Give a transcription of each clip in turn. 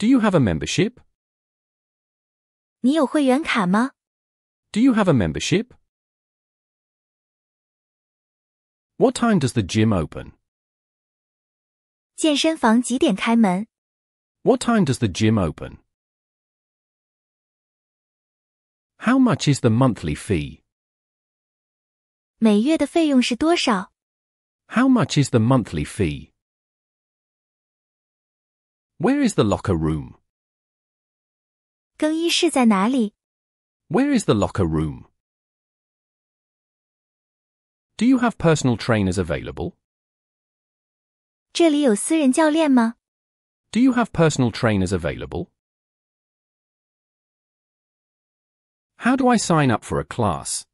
Do you have a membership? Do you have a membership? What time does the gym open? What time does the gym open? How much is the monthly fee? How much is the monthly fee? Where is the locker room? 更衣室在哪里? Where is the locker room? Do you have personal trainers available? 这里有私人教练吗? Do you have personal trainers available? How do I sign up for a class?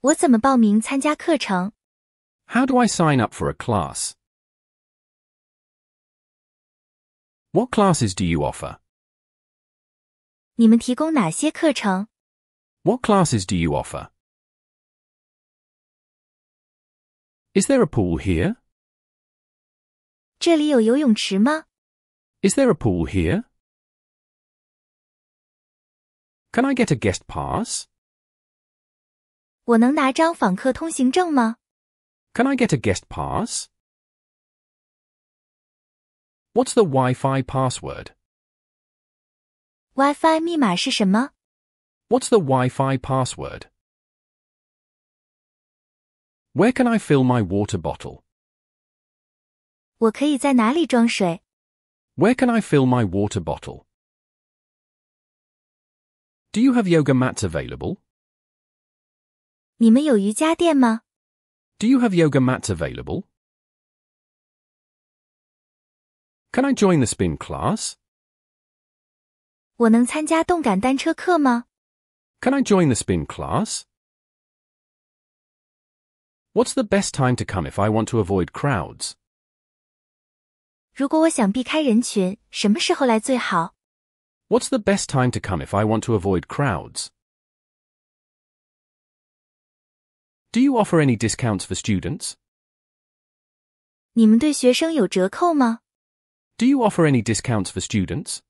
我怎么报名参加课程? How do I sign up for a class? What classes do you offer? What classes do you offer? Is there a pool here? Is there a pool here? Can I get a guest pass? Can I get a guest pass? What's the Wi-Fi password? Wi-Fi What's the Wi-Fi password? Where can I fill my water bottle? Where can I fill my water bottle? Do you have yoga mats available? Do you have yoga mats available? Can I join the spin class? Can I join the spin class? What's the best time to come if I want to avoid crowds? What's the best time to come if I want to avoid crowds? Do you offer any discounts for students? 你们对学生有折扣吗 do you offer any discounts for students?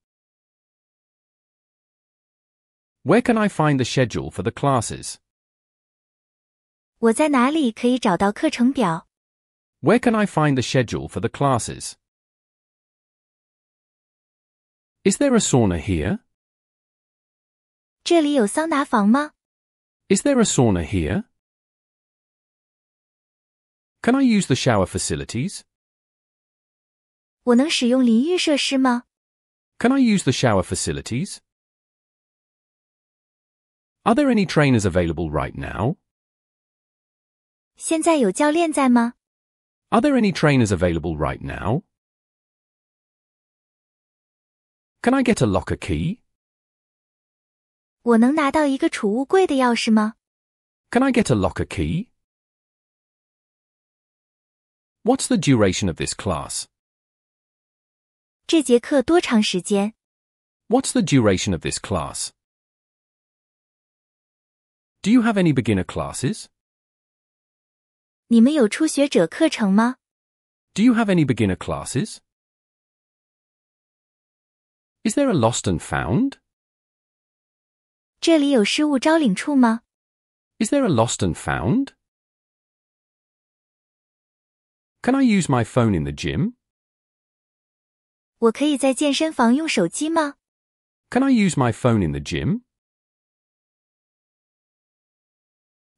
Where can I find the schedule for the classes? Where can I find the schedule for the classes? Is there a sauna here? Is there a sauna here? Can I use the shower facilities? 我能使用淋浴设施吗？Can I use the shower facilities? Are there any trainers available right now? 现在有教练在吗？Are there any trainers available right now? Can I get a locker key? 我能拿到一个储物柜的钥匙吗？Can I get a locker key? What's the duration of this class? 这节课多长时间？What's the duration of this class? Do you have any beginner classes? 你们有初学者课程吗？Do you have any beginner classes? Is there a lost and found? 这里有失物招领处吗？Is there a lost and found? Can I use my phone in the gym? 我可以在健身房用手机吗？Can I use my phone in the gym?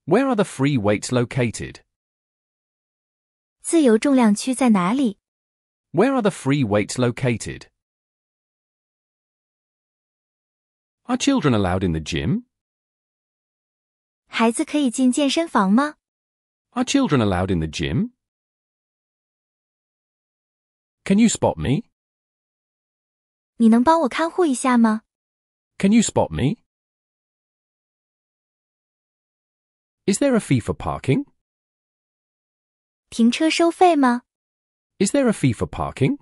Where are the free weights located? 自由重量区在哪里？Where are the free weights located? Are children allowed in the gym? 孩子可以进健身房吗？Are children allowed in the gym? Can you spot me? 你能帮我看护一下吗？Can you spot me? Is there a fee for parking? 停车收费吗？Is there a fee for parking?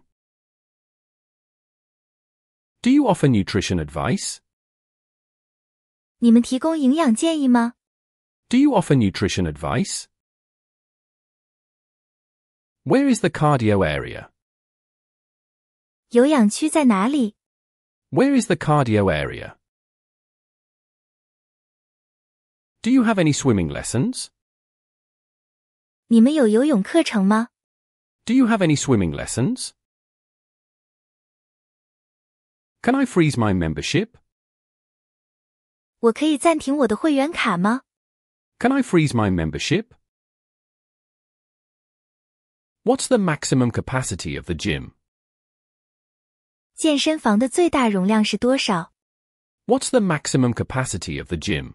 Do you offer nutrition advice? 你们提供营养建议吗？Do you offer nutrition advice? Where is the cardio area? 有氧区在哪里？Where is the cardio area? Do you have any swimming lessons? 你们有游泳课程吗？Do you have any swimming lessons? Can I freeze my membership? 我可以暂停我的会员卡吗？Can I freeze my membership? What's the maximum capacity of the gym? 健身房的最大容量是多少？What's the maximum capacity of the gym?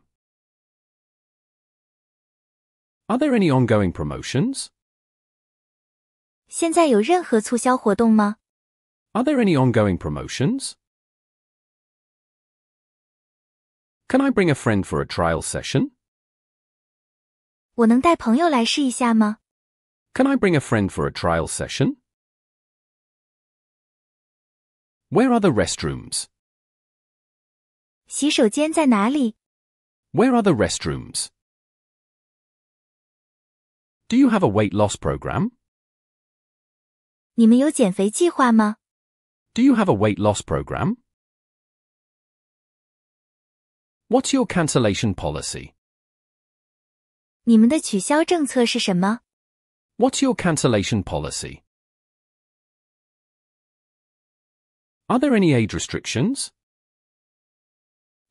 Are there any ongoing promotions? 现在有任何促销活动吗？Are there any ongoing promotions? Can I bring a friend for a trial session? 我能带朋友来试一下吗？Can I bring a friend for a trial session? Where are the restrooms? 洗手间在哪里? Where are the restrooms? Do you have a weight loss program? 你们有减肥计划吗? Do you have a weight loss program? What's your cancellation policy? 你们的取消政策是什么? What's your cancellation policy? Are there any age restrictions?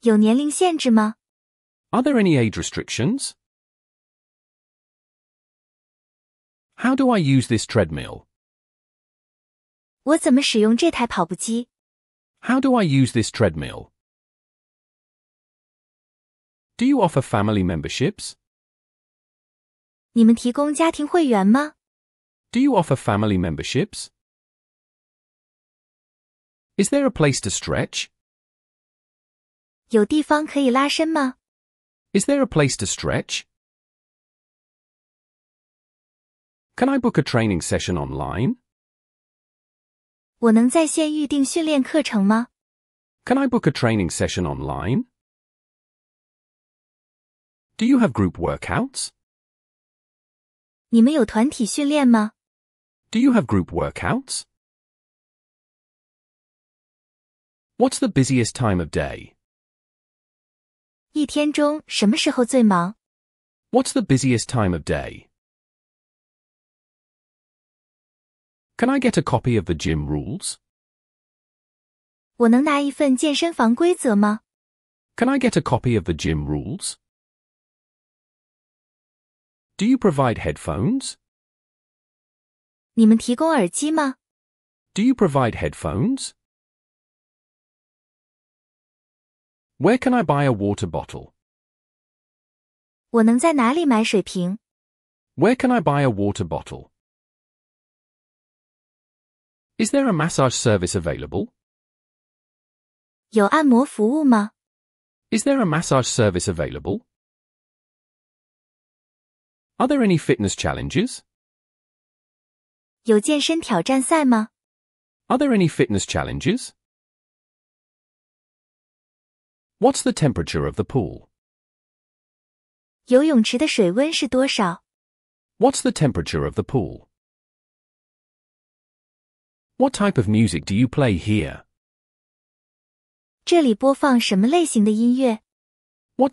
有年龄限制吗? Are there any age restrictions? How do I use this treadmill? 我怎么使用这台跑步机? How do I use this treadmill? Do you offer family memberships? 你们提供家庭会员吗? Do you offer family memberships? Is there a place to stretch? Is there a place to stretch? Can I book a training session online? Can I book a training session online? Do you have group workouts? Do you have group workouts? What's the busiest time of day? What's the busiest time of day? Can I get a copy of the gym rules? Can I get a copy of the gym rules? Do you provide headphones? Do you provide headphones? Where can I buy a water bottle? Where can I buy a water bottle? Is there a massage service available? Is there a massage service available? Are there any fitness challenges? Are there any fitness challenges? What's the temperature of the pool? What's the temperature of the pool? What type of music do you play here? What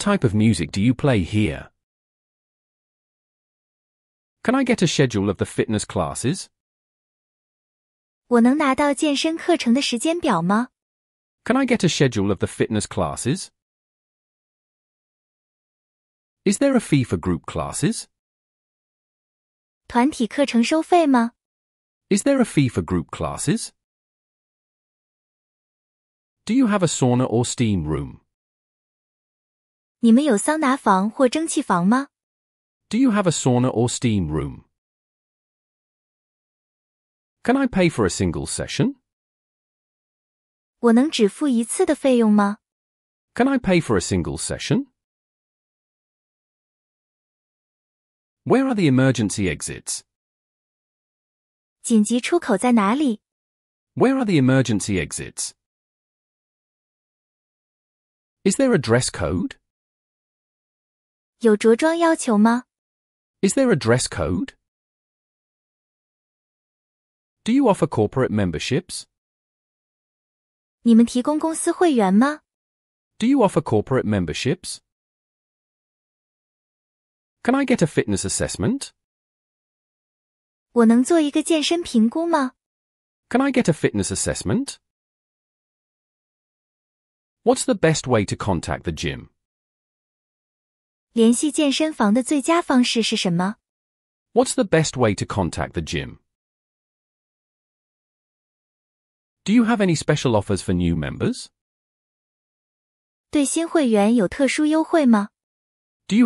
type of music do you play here? Can I get a schedule of the fitness classes? 我能拿到健身课程的时间表吗 can I get a schedule of the fitness classes? Is there a fee for group classes? 团体课程收费吗? Is there a fee for group classes? Do you have a sauna or steam room? 你们有桑拿房或蒸汽房吗? Do you have a sauna or steam room? Can I pay for a single session? 我能只付一次的费用吗？Can I pay for a single session? Where are the emergency exits? 紧急出口在哪里？Where are the emergency exits? Is there a dress code? 有着装要求吗？Is there a dress code? Do you offer corporate memberships? 你们提供公司会员吗？Do you offer corporate memberships? Can I get a fitness assessment? 我能做一个健身评估吗？Can I get a fitness assessment? What's the best way to contact the gym? 联系健身房的最佳方式是什么？What's the best way to contact the gym? Do you have any special offers for new members? Do you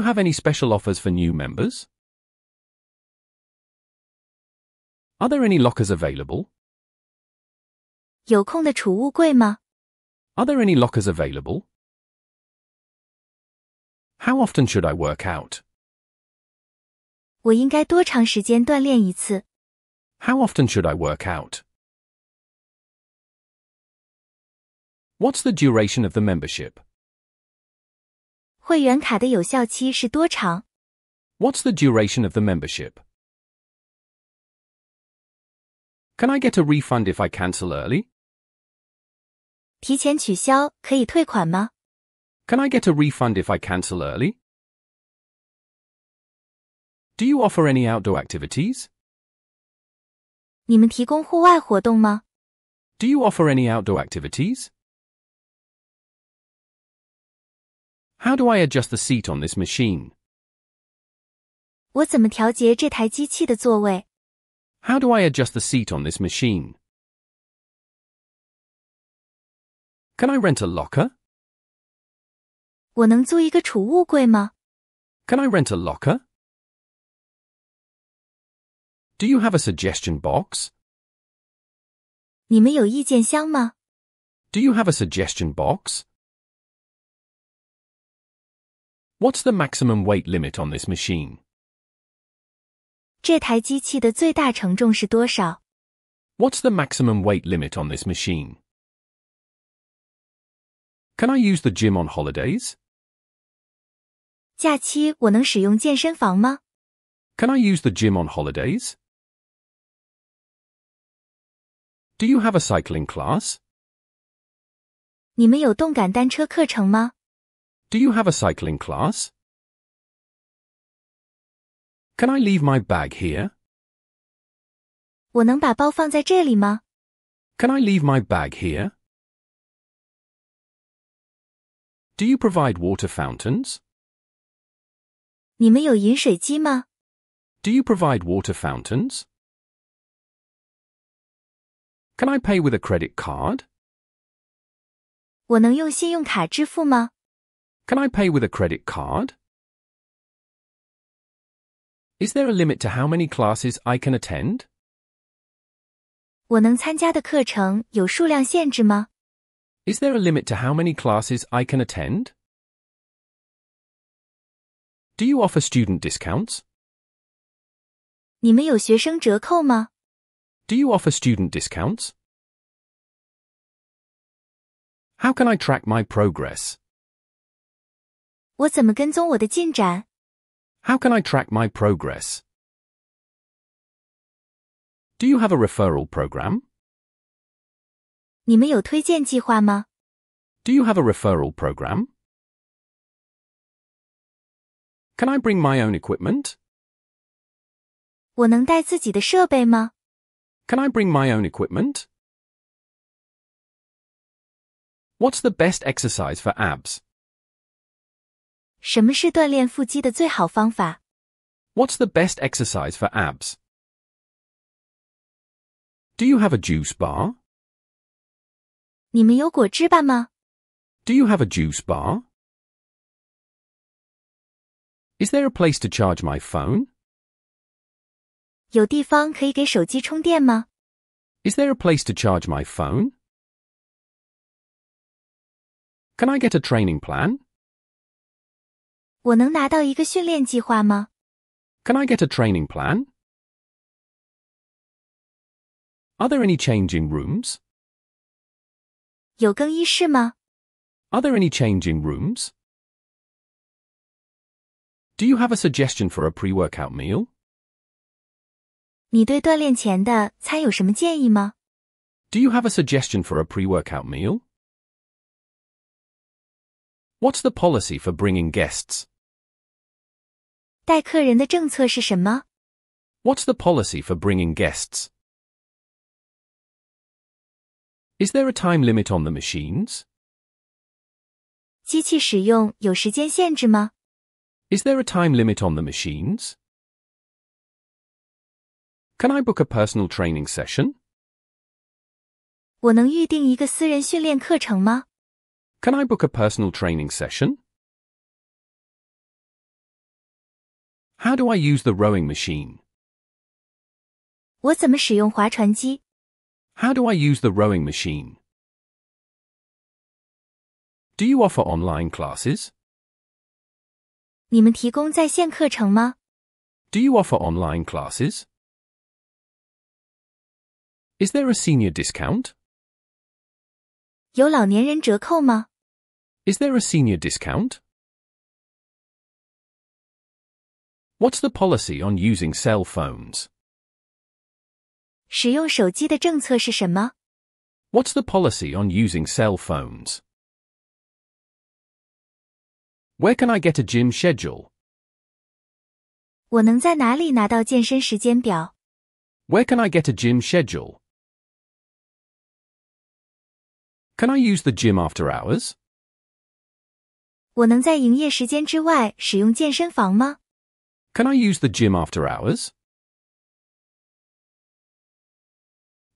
have any special offers for new members? Are there any lockers available? Are there any lockers available? How often should I work out? How often should I work out? What's the duration of the membership? What's the duration of the membership? Can I get a refund if I cancel early? Can I get a refund if I cancel early? Do you offer any outdoor activities? Do you offer any outdoor activities? How do I adjust the seat on this machine? How do I adjust the seat on this machine? Can I rent a locker? Can I rent a locker? Do you have a suggestion box? Do you have a suggestion box? What's the maximum weight limit on this machine? What's the maximum weight limit on this machine? Can I use the gym on holidays? Can I use the gym on holidays? Do you have a cycling class? 你们有动感单车课程吗 do you have a cycling class? Can I leave my bag here? 我能把包放在这里吗? Can I leave my bag here? Do you provide water fountains? 你们有饮水机吗? Do you provide water fountains? Can I pay with a credit card? 我能用信用卡支付吗? Can I pay with a credit card? Is there a limit to how many classes I can attend? Is there a limit to how many classes I can attend? Do you offer student discounts? 你们有学生折扣吗? Do you offer student discounts? How can I track my progress? 我怎么跟踪我的进展？How can I track my progress? Do you have a referral program? 你们有推荐计划吗？Do you have a referral program? Can I bring my own equipment? 我能带自己的设备吗？Can I bring my own equipment? What's the best exercise for abs? What's the best exercise for abs? Do you have a juice bar? Do you have a juice bar? Is there a place to charge my phone? Is there a place to charge my phone? Can I get a training plan? 我能拿到一个训练计划吗？Can I get a training plan? Are there any changing rooms? 有更衣室吗？Are there any changing rooms? Do you have a suggestion for a pre-workout meal? 你对锻炼前的餐有什么建议吗？Do you have a suggestion for a pre-workout meal? What's the policy for bringing guests? 待客人的政策是什么？What's the policy for bringing guests? Is there a time limit on the machines? 机器使用有时间限制吗？Is there a time limit on the machines? Can I book a personal training session? 我能预定一个私人训练课程吗？Can I book a personal training session? How do I use the rowing machine? 我怎么使用划船机? How do I use the rowing machine? Do you offer online classes? 你们提供在线课程吗? Do you offer online classes? Is there a senior discount? 有老年人折扣吗? Is there a senior discount? What's the policy on using cell phones? What's the policy on using cell phones? Where can I get a gym schedule? Where can I get a gym schedule? Can I use the gym after hours? 我能在营业时间之外使用健身房吗 can I use the gym after hours?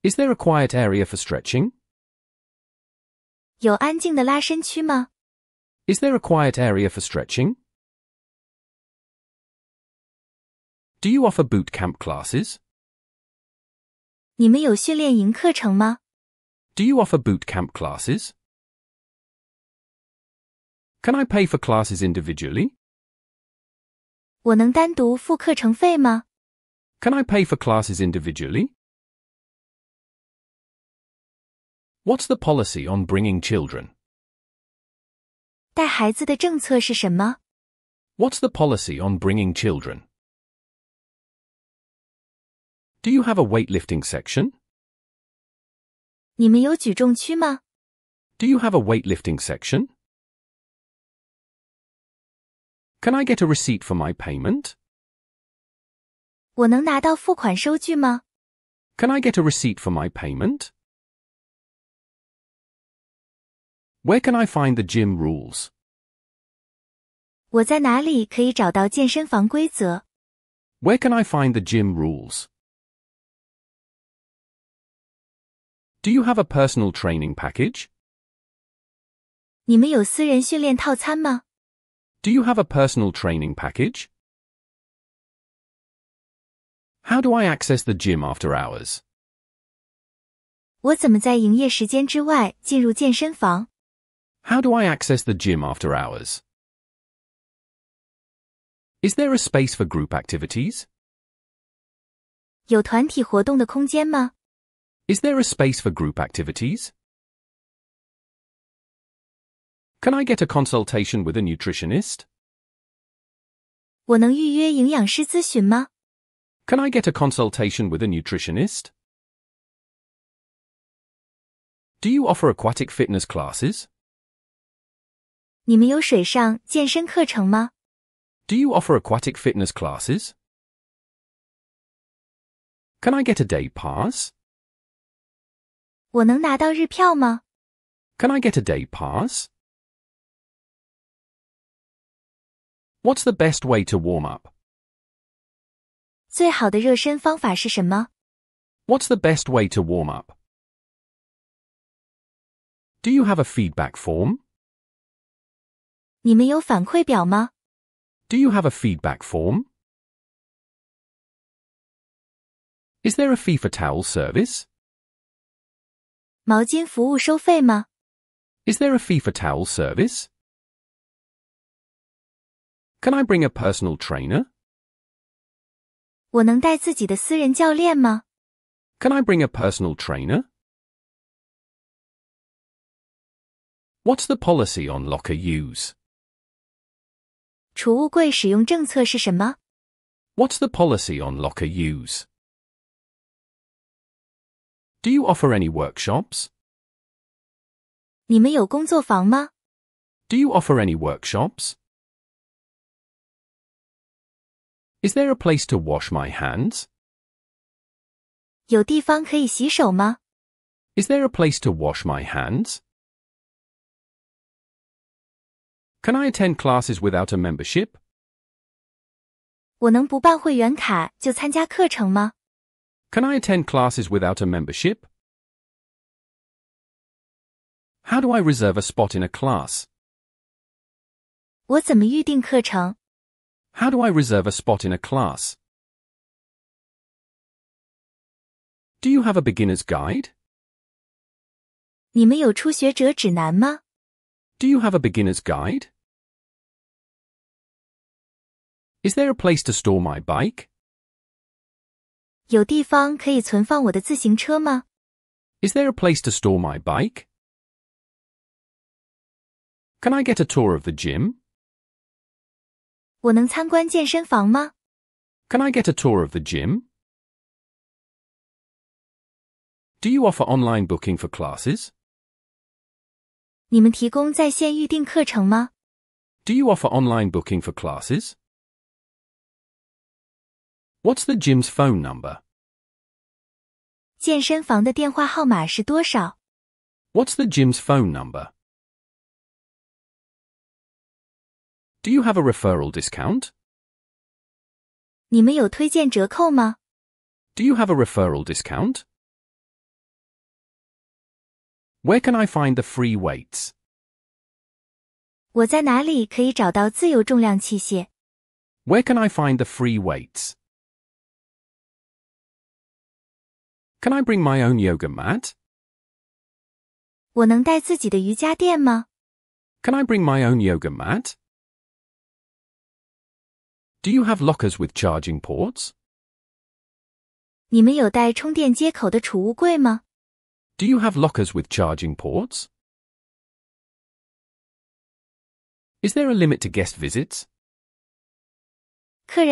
Is there a quiet area for stretching? 有安静的拉伸区吗? Is there a quiet area for stretching? Do you offer boot camp classes? 你们有训练营课程吗? Do you offer boot camp classes? Can I pay for classes individually? 我能单独付课程费吗？Can I pay for classes individually? What's the policy on bringing children? 带孩子的政策是什么？What's the policy on bringing children? Do you have a weightlifting section? 你们有举重区吗？Do you have a weightlifting section? Can I get a receipt for my payment? 我能拿到付款收据吗? Can I get a receipt for my payment? Where can I find the gym rules? 我在哪里可以找到健身房规则? Where can I find the gym rules? Do you have a personal training package? 你们有私人训练套餐吗 do you have a personal training package? How do I access the gym after hours? How do I access the gym after hours? Is there a space for group activities? Is there a space for group activities? Can I get a consultation with a nutritionist? Can I get a consultation with a nutritionist? Do you offer aquatic fitness classes? Do you offer aquatic fitness classes? Can I get a day pass? Can I get a day pass? What's the best way to warm up? What's the best way to warm up? Do you have a feedback form? Do you have a feedback form? Is there a fee for towel service? Is there a fee for towel service? Can I bring a personal trainer? Can I bring a personal trainer? What's the policy on locker use? What's the policy on locker use? Do you offer any workshops? Do you offer any workshops? Is there a place to wash my hands? 有地方可以洗手吗? Is there a place to wash my hands? Can I attend classes without a membership? 我能不办会员卡就参加课程吗? Can I attend classes without a membership? How do I reserve a spot in a class? 我怎么预定课程? How do I reserve a spot in a class? Do you have a beginner's guide? 你们有初学者指南吗? Do you have a beginner's guide? Is there a place to store my bike? 有地方可以存放我的自行车吗? Is there a place to store my bike? Can I get a tour of the gym? 我能参观健身房吗？Can I get a tour of the gym? Do you offer online booking for classes? 你们提供在线预订课程吗？Do you offer online booking for classes? What's the gym's phone number? 健身房的电话号码是多少？What's the gym's phone number? Do you have a referral discount? Do you have a referral discount? Where can I find the free weights? Where can I find the free weights? Can I bring my own yoga mat? Can I bring my own yoga mat? Do you have lockers with charging ports? Do you have lockers with charging ports? Is there a limit to guest visits? Is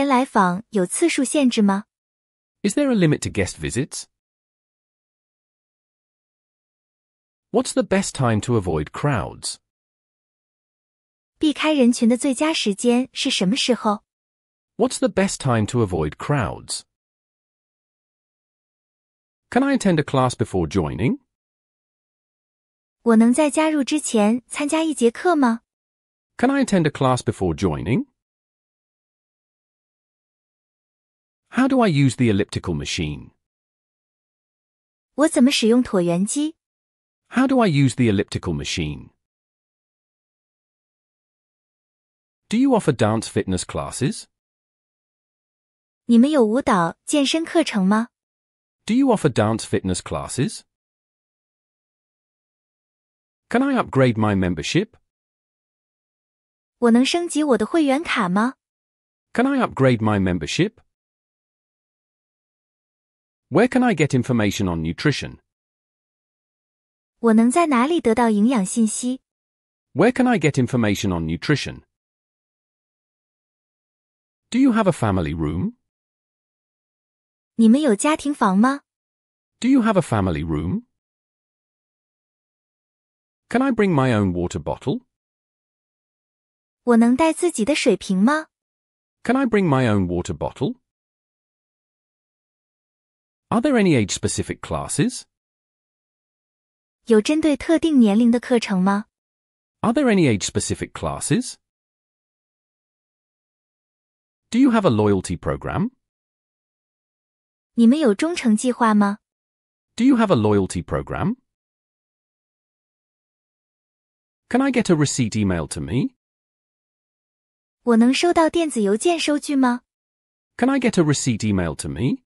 there a limit to guest visits? What's the best time to avoid crowds? 避开人群的最佳时间是什么时候 What's the best time to avoid crowds? Can I attend a class before joining? 我能在加入之前参加一节课吗? Can I attend a class before joining? How do I use the elliptical machine? 我怎么使用椭圆机? How do I use the elliptical machine? Do you offer dance fitness classes? 你们有舞蹈、健身课程吗？Do you offer dance fitness classes? Can I upgrade my membership? 我能升级我的会员卡吗？Can I upgrade my membership? Where can I get information on nutrition? 我能在哪里得到营养信息？Where can I get information on nutrition? Do you have a family room? 你们有家庭房吗？Do you have a family room? Can I bring my own water bottle? 我能带自己的水瓶吗？Can I bring my own water bottle? Are there any age-specific classes? 有针对特定年龄的课程吗？Are there any age-specific classes? Do you have a loyalty program? 你们有忠诚计划吗？Do you have a loyalty program? Can I get a receipt emailed to me? 我能收到电子邮件收据吗？Can I get a receipt email to me?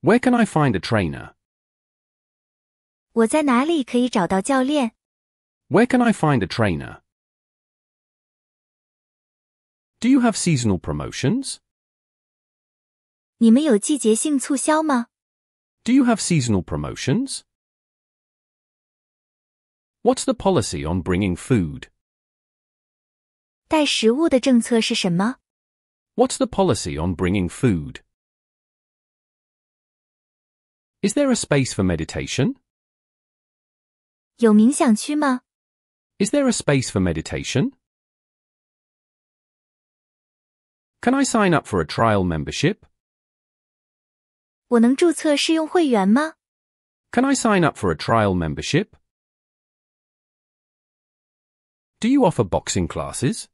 Where can I find a trainer? 我在哪里可以找到教练？Where can I find a trainer? Do you have seasonal promotions? 你们有季节性促销吗？Do you have seasonal promotions? What's the policy on bringing food? 带食物的政策是什么？What's the policy on bringing food? Is there a space for meditation? 有冥想区吗？Is there a space for meditation? Can I sign up for a trial membership? 我能注册试用会员吗？Can I sign up for a trial membership? Do you offer boxing classes?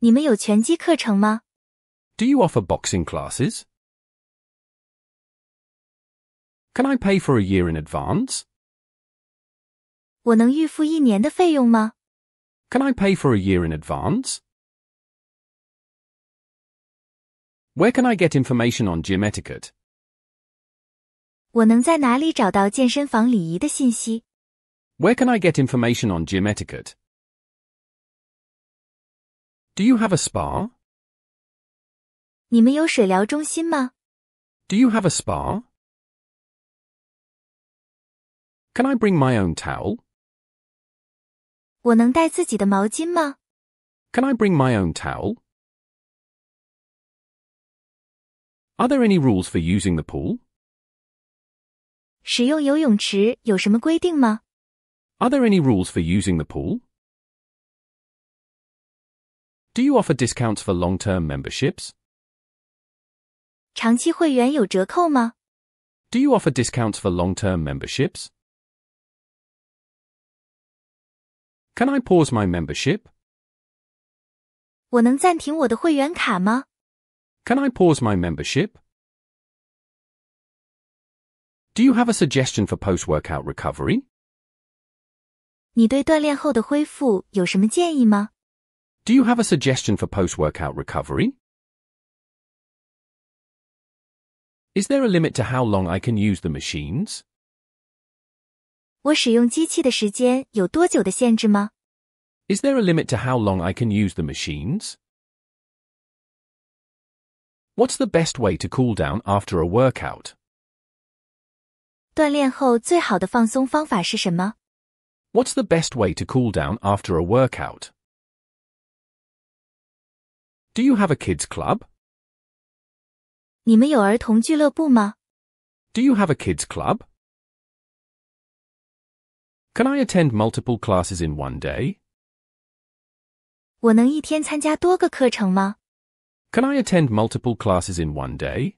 你们有拳击课程吗？Do you offer boxing classes? Can I pay for a year in advance? 我能预付一年的费用吗？Can I pay for a year in advance? Where can I get information on gym etiquette? Where can I get information on gym etiquette? Do you have a spa? Do you have a spa? Can I bring my own towel? Can I bring my own towel? Are there any rules for using the pool? Are there any rules for using the pool? Do you offer discounts for long-term memberships? Do you offer discounts for long-term memberships? Can I pause my membership? 我能暂停我的会员卡吗 can I pause my membership? Do you have a suggestion for post-workout recovery? Do you have a suggestion for post-workout recovery? Is there a limit to how long I can use the machines? Is there a limit to how long I can use the machines? What's the best way to cool down after a workout? What's the best way to cool down after a workout? Do you have a kids club? Do you have a kids club? Can I attend multiple classes in one day? 我能一天参加多个课程吗 can I attend multiple classes in one day?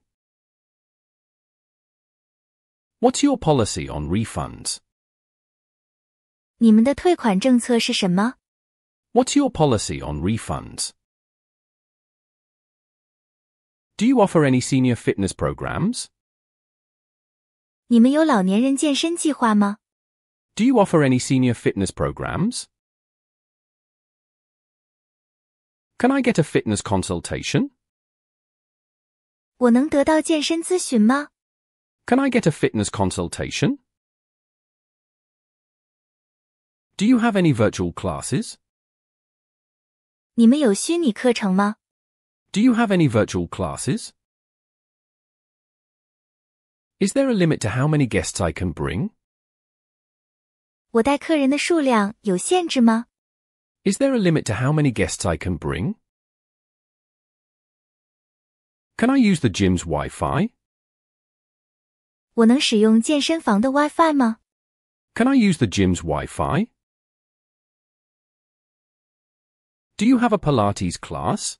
What's your policy on refunds? What's your policy on refunds? Do you offer any senior fitness programs? Do you offer any senior fitness programs? Can I get a fitness consultation? 我能得到健身咨询吗? Can I get a fitness consultation? Do you have any virtual classes? 你们有虚拟课程吗? Do you have any virtual classes? Is there a limit to how many guests I can bring? 我带客人的数量有限制吗? Is there a limit to how many guests I can bring? Can I use the gym's Wi-Fi? 我能使用健身房的 Wi-Fi 吗? Can I use the gym's Wi-Fi? Do you have a Pilates class?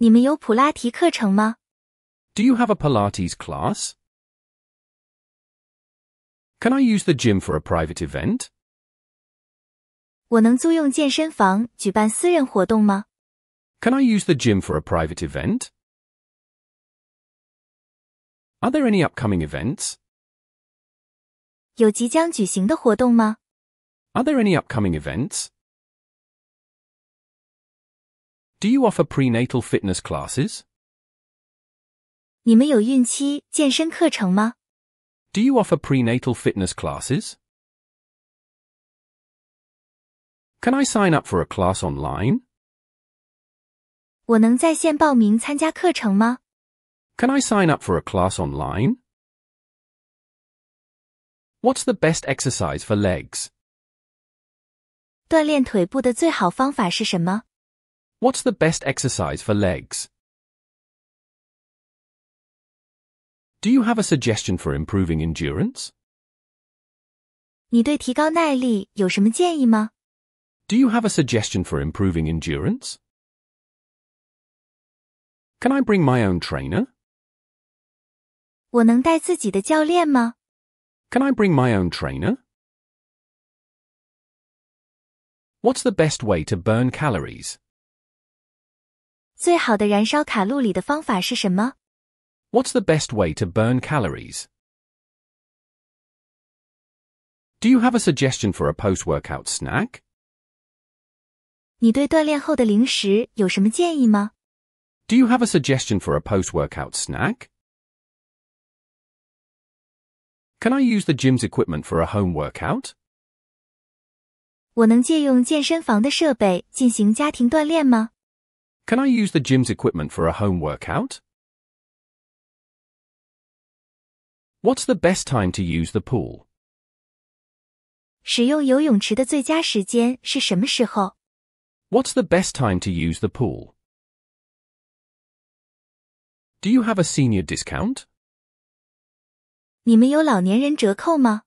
Do you have a Pilates class? Can I use the gym for a private event? 我能租用健身房举办私人活动吗？Can I use the gym for a private event? Are there any upcoming events? 有即将举行的活动吗？Are there any upcoming events? Do you offer prenatal fitness classes? 你们有孕期健身课程吗？Do you offer prenatal fitness classes? Can I sign up for a class online? Can I sign up for a class online? What's the best exercise for legs? What's the best exercise for legs? Do you have a suggestion for improving endurance? 你对提高耐力有什么建议吗 do you have a suggestion for improving endurance? Can I bring my own trainer? Can I bring my own trainer? What's the best way to burn calories? What's the best way to burn calories? Do you have a suggestion for a post-workout snack? 你对锻炼后的零食有什么建议吗？Do you have a suggestion for a post-workout snack? Can I use the gym's equipment for a home workout? 我能借用健身房的设备进行家庭锻炼吗？Can I use the gym's equipment for a home workout? What's the best time to use the pool? 使用游泳池的最佳时间是什么时候 What's the best time to use the pool? Do you have a senior discount? 你们有老年人折扣吗?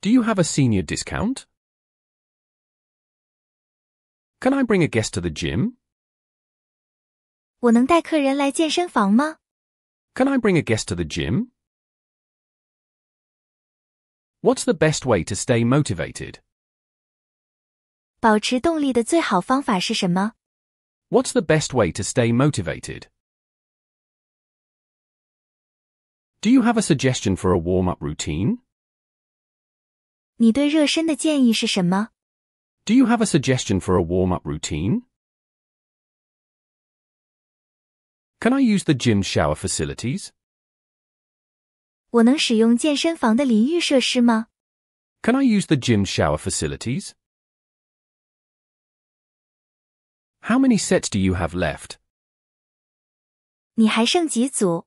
Do you have a senior discount? Can I bring a guest to the gym? 我能带客人来健身房吗? Can I bring a guest to the gym? What's the best way to stay motivated? 保持动力的最好方法是什么？What's the best way to stay motivated? Do you have a suggestion for a warm-up routine? 你对热身的建议是什么？Do you have a suggestion for a warm-up routine? Can I use the gym shower facilities? 我能使用健身房的淋浴设施吗？Can I use the gym shower facilities? How many sets do you have left? 你还剩几组?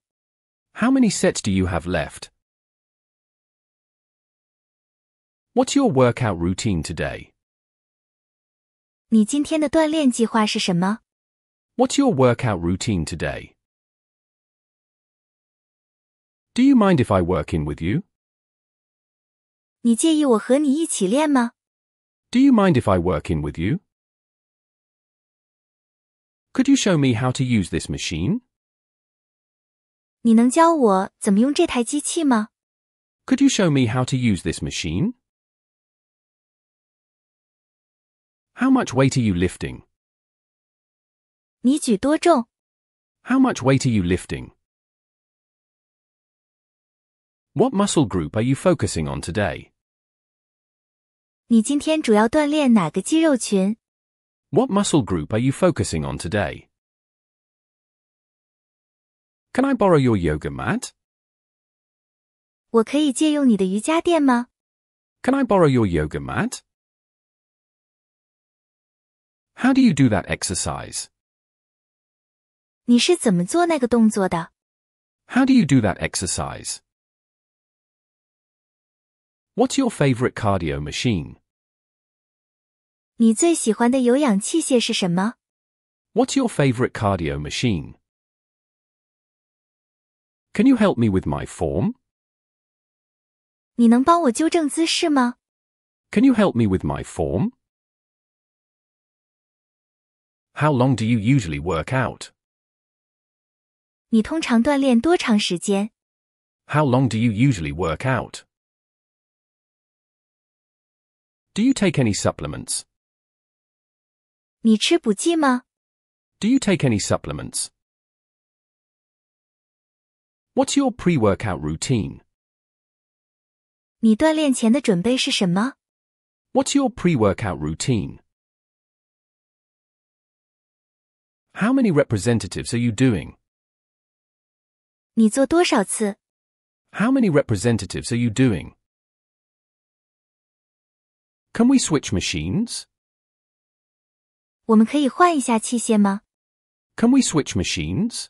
How many sets do you have left? What's your workout routine today? 你今天的锻炼计划是什么? What's your workout routine today? Do you mind if I work in with you? 你介意我和你一起练吗? Do you mind if I work in with you? Could you show me how to use this machine? 你能教我怎么用这台机器吗? Could you show me how to use this machine? How much weight are you lifting? 你举多重? How much weight are you lifting? What muscle group are you focusing on today? 你今天主要锻炼哪个肌肉群？what muscle group are you focusing on today? Can I borrow your yoga mat? 我可以借用你的瑜伽垫吗? Can I borrow your yoga mat? How do you do that exercise? 你是怎么做那个动作的? How do you do that exercise? What's your favorite cardio machine? 你最喜欢的有氧器械是什么？What's your favorite cardio machine? Can you help me with my form? 你能帮我纠正姿势吗？Can you help me with my form? How long do you usually work out? 你通常锻炼多长时间？How long do you usually work out? Do you take any supplements? Do you take any supplements? What's your pre-workout routine? What's your pre-workout routine? How many representatives are you doing? how many representatives are you doing? Can we switch machines? 我们可以换一下器械吗？Can we switch machines?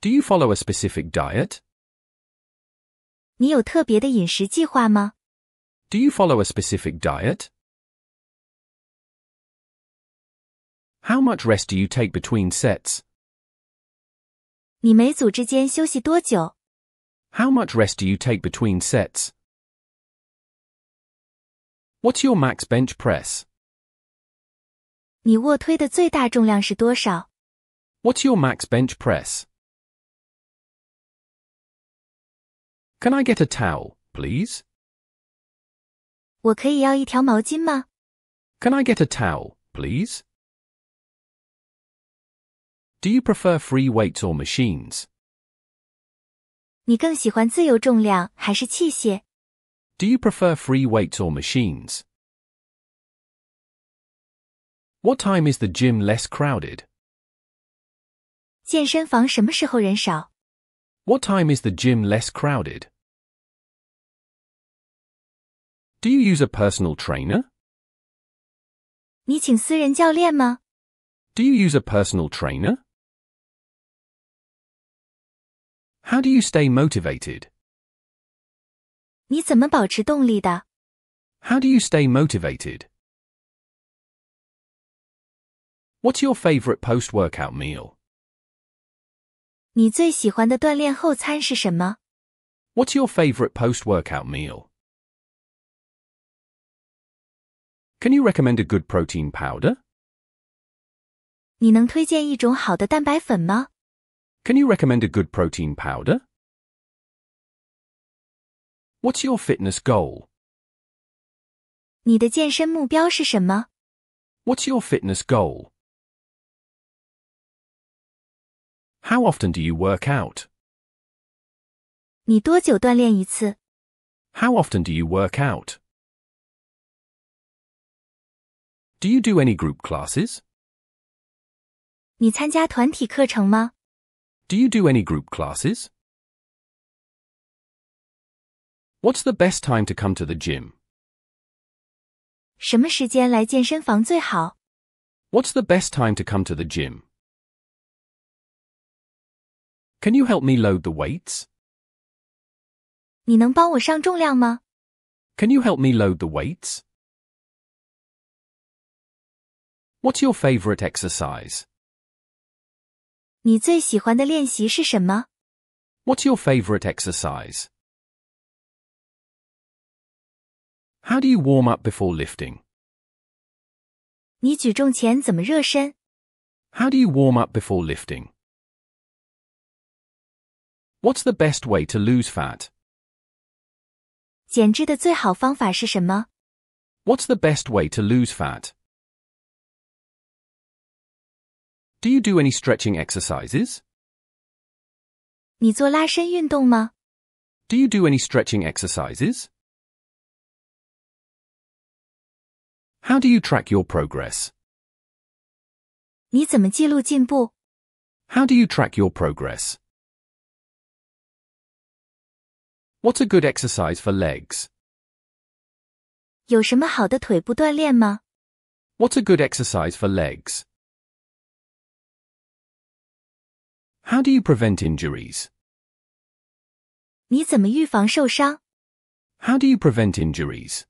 Do you follow a specific diet? 你有特别的饮食计划吗？Do you follow a specific diet? How much rest do you take between sets? 你每组之间休息多久？How much rest do you take between sets? What's your max bench press? 你卧推的最大重量是多少？What's your max bench press? Can I get a towel, please? 我可以要一条毛巾吗？Can I get a towel, please? Do you prefer free weights or machines? 你更喜欢自由重量还是器械？do you prefer free weights or machines? What time is the gym less crowded? What time is the gym less crowded? Do you use a personal trainer? Do you use a personal trainer? How do you stay motivated? 你怎么保持动力的？How do you stay motivated? What's your favorite post-workout meal? 你最喜欢的锻炼后餐是什么？What's your favorite post-workout meal? Can you recommend a good protein powder? 你能推荐一种好的蛋白粉吗？Can you recommend a good protein powder? What's your fitness goal? What's your fitness goal? How often do you work out? How often do you work out? Do you do any group classes? Do you do any group classes? What's the best time to come to the gym? What's the best time to come to the gym? Can you help me load the weights? Can you help me load the weights? What's your favorite exercise? What's your favorite exercise? How do you warm up before lifting? How do you warm up before lifting? What's the best way to lose fat? What's the best way to lose fat? Do you do any stretching exercises? Do you do any stretching exercises? How do you track your progress? 你怎么记录进步? How do you track your progress? What's a good exercise for legs? 有什么好的腿部锻炼吗? What's a good exercise for legs? How do you prevent injuries? 你怎么预防受伤? How do you prevent injuries?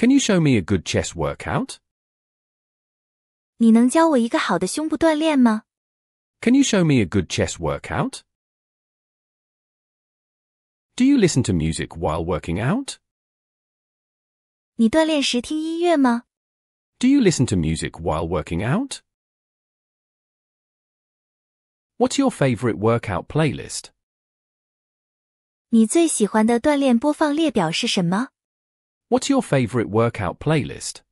Can you show me a good chest workout? Can you show me a good chest workout? Do you listen to music while working out? Do you listen to music while working out? What's your favorite workout playlist? 你最喜欢的锻炼播放列表是什么？What's your favorite workout playlist?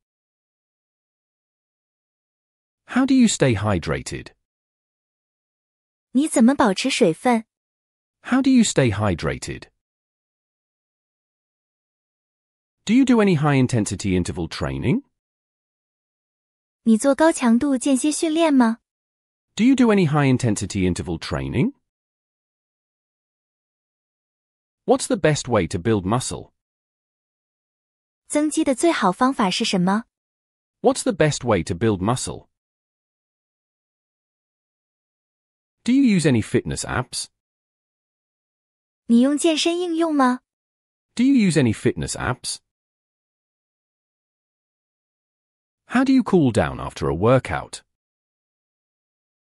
How do you stay hydrated? How do you stay hydrated? Do you do any high intensity interval training? Do you do any high intensity interval training? What's the best way to build muscle? 增肌的最好方法是什么？What's the best way to build muscle? Do you use any fitness apps? 你用健身应用吗？Do you use any fitness apps? How do you cool down after a workout?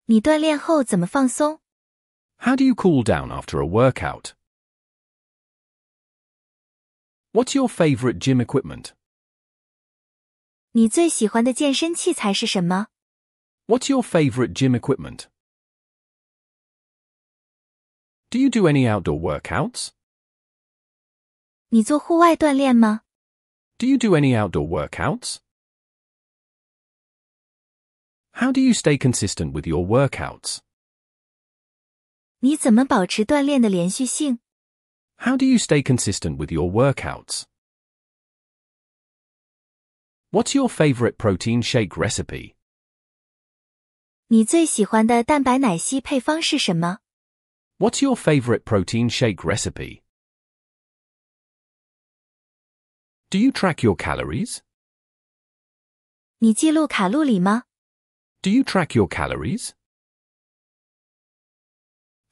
你锻炼后怎么放松？How do you cool down after a workout? What's your favorite gym equipment? What's your favorite gym equipment? Do you do any outdoor workouts? Do you do any outdoor workouts? How do you stay consistent with your workouts? 你怎么保持锻炼的连续性 how do you stay consistent with your workouts? What's your favorite protein shake recipe? What's your favorite protein shake recipe? Do you track your calories? Do you track your calories?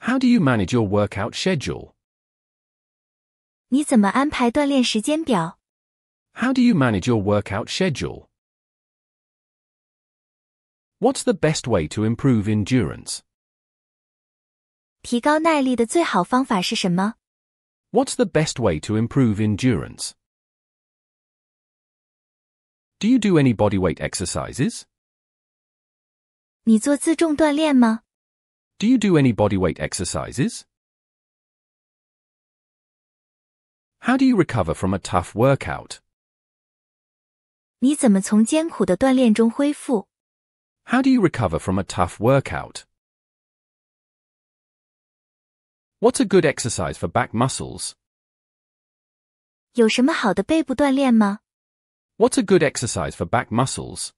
How do you manage your workout schedule? 你怎么安排锻炼时间表？How do you manage your workout schedule? What's the best way to improve endurance? 提高耐力的最好方法是什么？What's the best way to improve endurance? Do you do any bodyweight exercises? 你做自重锻炼吗？Do you do any bodyweight exercises? How do you recover from a tough workout? How do you recover from a tough workout? What's a good exercise for back muscles? What's a good exercise for back muscles?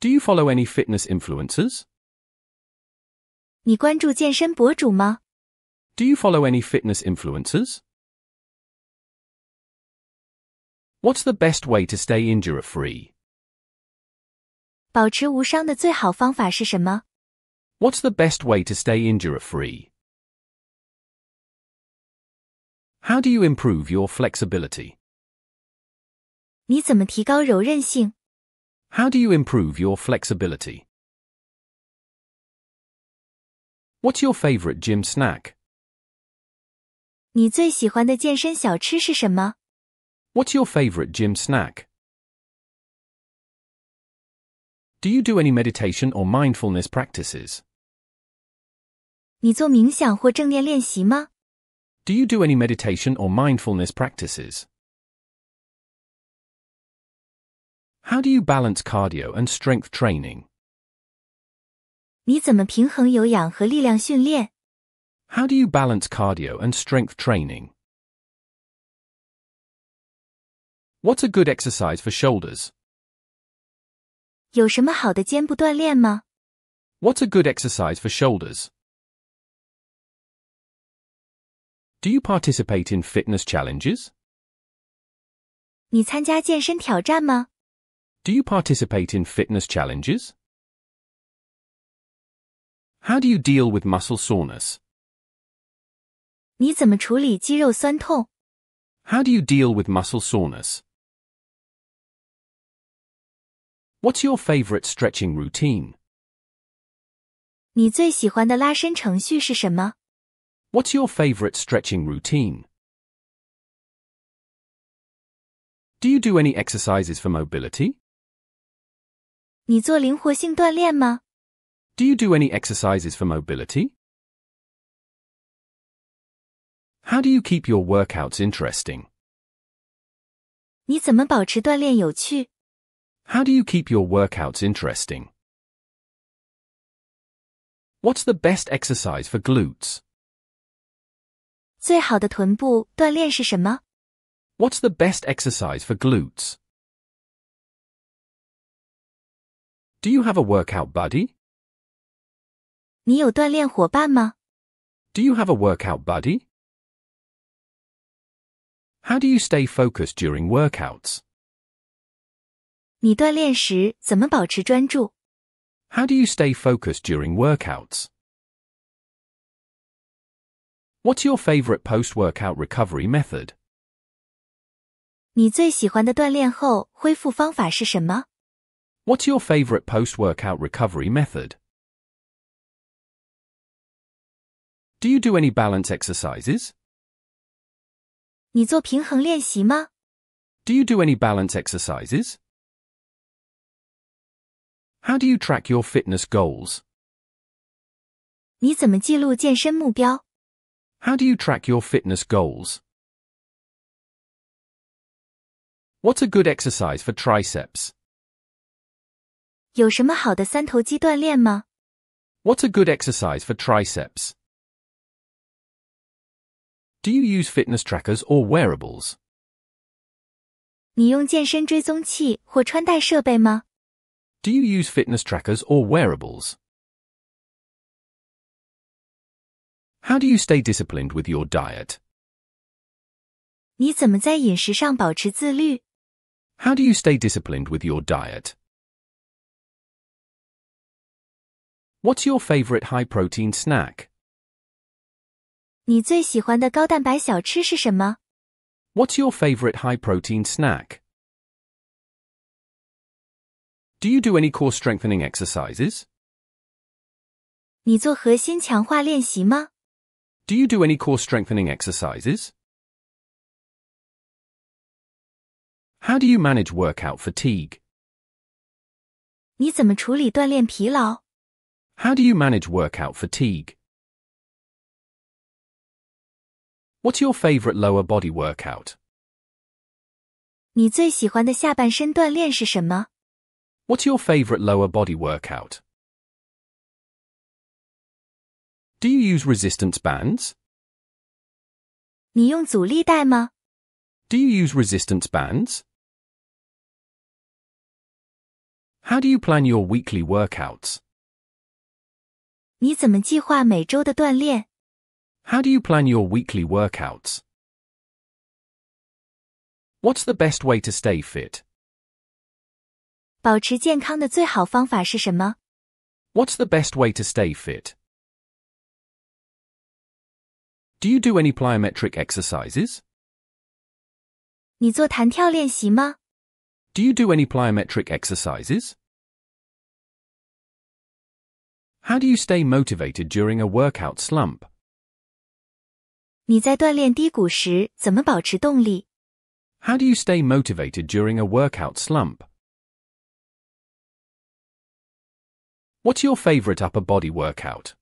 Do you follow any fitness influencers? 你关注健身博主吗？do you follow any fitness influencers? What's the best way to stay injury-free? What's the best way to stay injury-free? How do you improve your flexibility? How do you improve your flexibility? What's your favorite gym snack? 你最喜欢的健身小吃是什么？What's your favorite gym snack? Do you do any meditation or mindfulness practices? 你做冥想或正念练习吗？Do you do any meditation or mindfulness practices? How do you balance cardio and strength training? 你怎么平衡有氧和力量训练？how do you balance cardio and strength training? What's a good exercise for shoulders? What's a good exercise for shoulders? Do you participate in fitness challenges? Do you participate in fitness challenges? How do you deal with muscle soreness? How do you deal with muscle soreness? What's your favorite stretching routine? What's your favorite stretching routine? Do you do any exercises for mobility? Do you do any exercises for mobility? How do you keep your workouts interesting? How do you keep your workouts interesting? What's the best exercise for glutes? What's the best exercise for glutes? Do you have a workout buddy? Do you have a workout buddy? How do you stay focused during workouts? How do you stay focused during workouts? What's your favorite post-workout recovery method? What's your favorite post-workout recovery method? Do you do any balance exercises? 你做平衡练习吗？Do you do any balance exercises? How do you track your fitness goals? 你怎么记录健身目标？How do you track your fitness goals? What's a good exercise for triceps? 有什么好的三头肌锻炼吗？What's a good exercise for triceps? Do you use fitness trackers or wearables? Do you use fitness trackers or wearables? How do you stay disciplined with your diet? How do you stay disciplined with your diet? What's your favorite high protein snack? 你最喜欢的高蛋白小吃是什么？What's your favorite high-protein snack? Do you do any core strengthening exercises? 你做核心强化练习吗？Do you do any core strengthening exercises? How do you manage workout fatigue? 你怎么处理锻炼疲劳？How do you manage workout fatigue? What's your favorite lower body workout? What's your favorite lower body workout? Do you use resistance bands? Do you use resistance bands? How do you plan your weekly workouts? 你怎么计划每周的锻炼？how do you plan your weekly workouts? What's the best way to stay fit? What's the best way to stay fit? Do you do any plyometric exercises? Do you do any plyometric exercises? How do you stay motivated during a workout slump? 你在锻炼低谷时怎么保持动力？How do you stay motivated during a workout slump? What's your favorite upper body workout?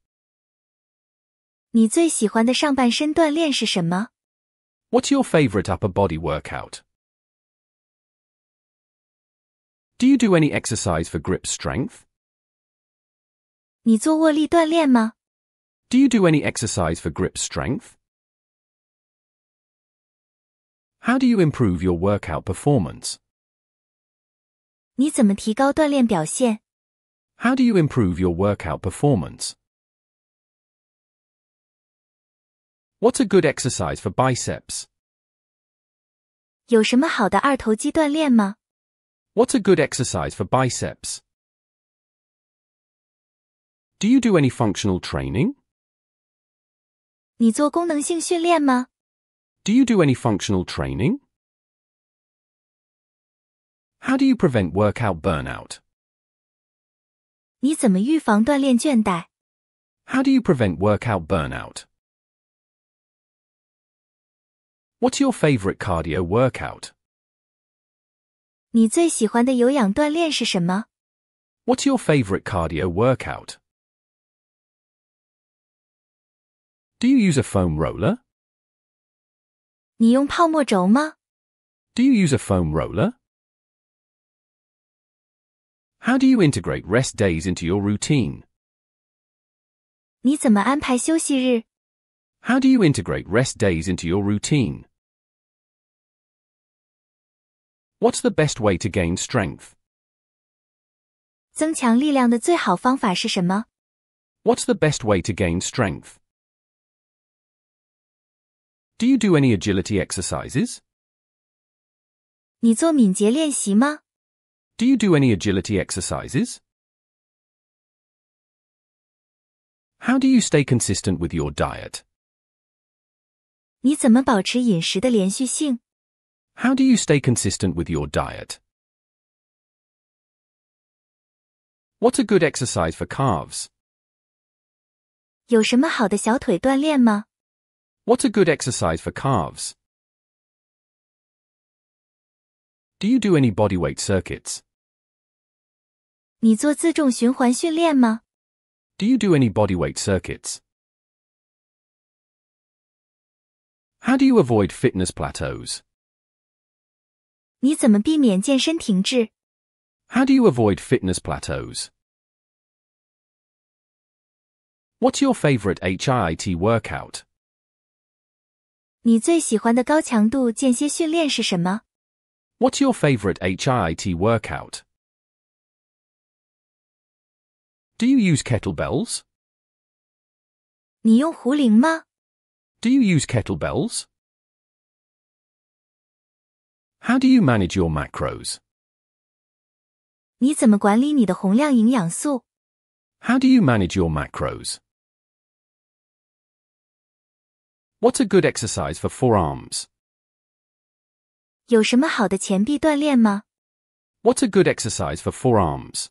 你最喜欢的上半身锻炼是什么？What's your favorite upper body workout? Do you do any exercise for grip strength? 你做握力锻炼吗？Do you do any exercise for grip strength? How do you improve your workout performance? How do you improve your workout performance? What's a good exercise for biceps? What's a good exercise for biceps? Do you do any functional training? 你做功能性训练吗 do you do any functional training? How do you prevent workout burnout? 你怎么预防锻炼倦怠? How do you prevent workout burnout? What's your favorite cardio workout? 你最喜欢的有氧锻炼是什么? What's your favorite cardio workout? Do you use a foam roller? 你用泡沫轴吗？Do you use a foam roller? How do you integrate rest days into your routine? 你怎么安排休息日？How do you integrate rest days into your routine? What's the best way to gain strength? 增强力量的最好方法是什么？What's the best way to gain strength? Do you do any agility exercises? 你做敏捷练习吗? Do you do any agility exercises? How do you stay consistent with your diet? 你怎么保持饮食的连续性? How do you stay consistent with your diet? What's a good exercise for calves? 有什么好的小腿锻炼吗? What's a good exercise for calves? Do you do any bodyweight circuits? 你做自重循环训练吗? Do you do any bodyweight circuits? How do you avoid fitness plateaus? 你怎么避免健身停滞? How do you avoid fitness plateaus? What's your favorite HIIT workout? 你最喜欢的高强度间歇训练是什么？What's your favorite HIIT workout? Do you use kettlebells? 你用壶铃吗？Do you use kettlebells? How do you manage your macros? 你怎么管理你的宏量营养素？How do you manage your macros? What's a good exercise for forearms? What's a good exercise for forearms?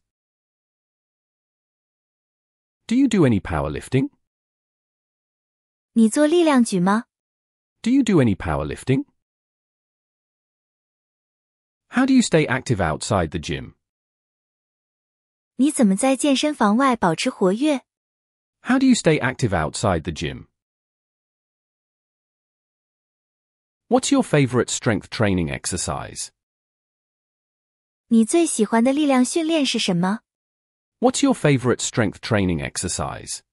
Do you do any powerlifting? Do you do any powerlifting? How do you stay active outside the gym? How do you stay active outside the gym? What's your favorite strength training exercise? What's your favorite strength training exercise?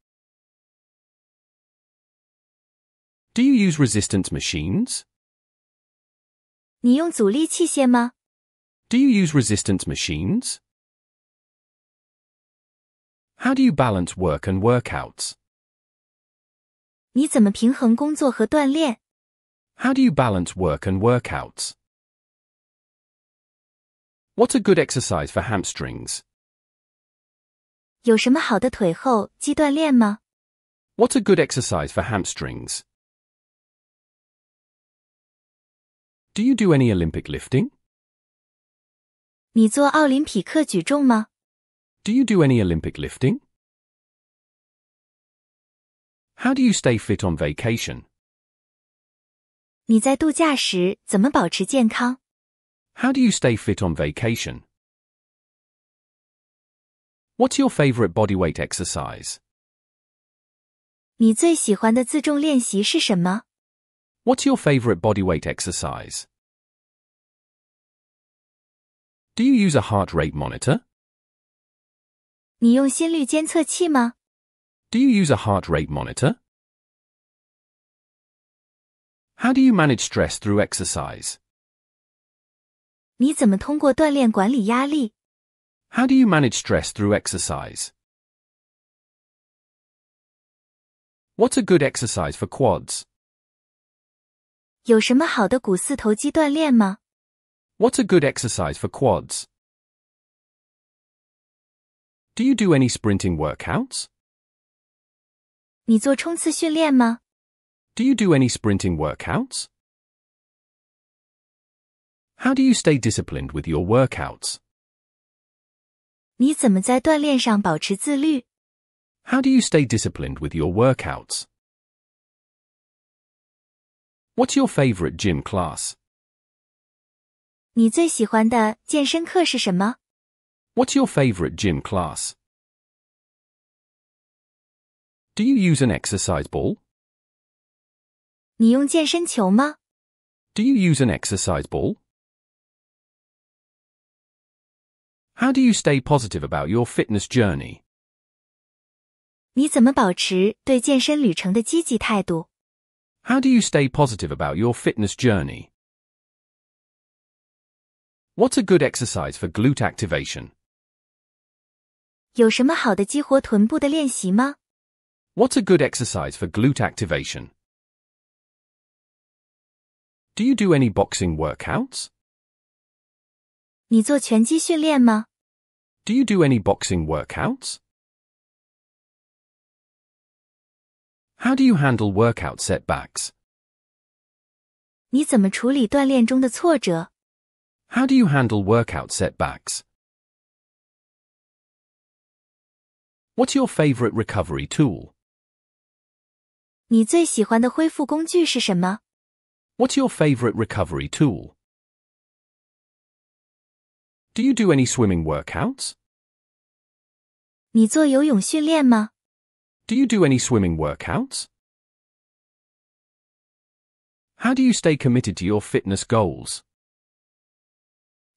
Do you use resistance machines? Do you use resistance machines? How do you balance work and workouts? 你怎么平衡工作和锻炼？how do you balance work and workouts? What's a good exercise for hamstrings? What's a good exercise for hamstrings? Do you do any Olympic lifting? Do you do any Olympic lifting? How do you stay fit on vacation? 你在度假时怎么保持健康？How do you stay fit on vacation? What's your favorite bodyweight exercise? 你最喜欢的自重练习是什么？What's your favorite bodyweight exercise? Do you use a heart rate monitor? 你用心率监测器吗？Do you use a heart rate monitor? How do you manage stress through exercise? How do you manage stress through exercise? What's a good exercise for quads? What's a good exercise for quads? Do you do any sprinting workouts? 你做冲刺训练吗？do you do any sprinting workouts? How do you stay disciplined with your workouts? How do you stay disciplined with your workouts? What's your favorite gym class? What's your favorite gym class? Do you use an exercise ball? 你用健身球吗？Do you use an exercise ball? How do you stay positive about your fitness journey? 你怎么保持对健身旅程的积极态度？How do you stay positive about your fitness journey? What's a good exercise for glute activation? 有什么好的激活臀部的练习吗？What's a good exercise for glute activation? Do you do any boxing workouts? Do you do any boxing workouts? How do you handle workout setbacks? How do you handle workout setbacks? What's your favorite recovery tool? 你最喜欢的恢复工具是什么 What's your favorite recovery tool? Do you do any swimming workouts? 你做游泳训练吗? Do you do any swimming workouts? How do you stay committed to your fitness goals?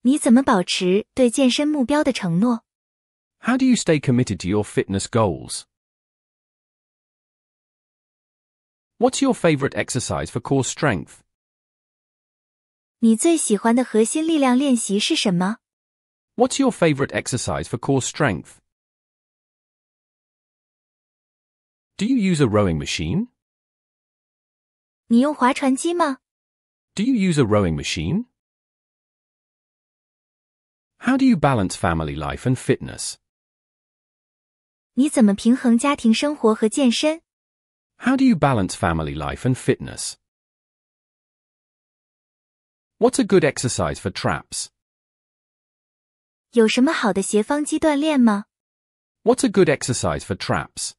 你怎么保持对健身目标的承诺? How do you stay committed to your fitness goals? What's your favorite exercise for core strength? 你最喜欢的核心力量练习是什么？What's your favorite exercise for core strength? Do you use a rowing machine? 你用划船机吗？Do you use a rowing machine? How do you balance family life and fitness? 你怎么平衡家庭生活和健身？How do you balance family life and fitness? What's a good exercise for traps? What's a good exercise for traps?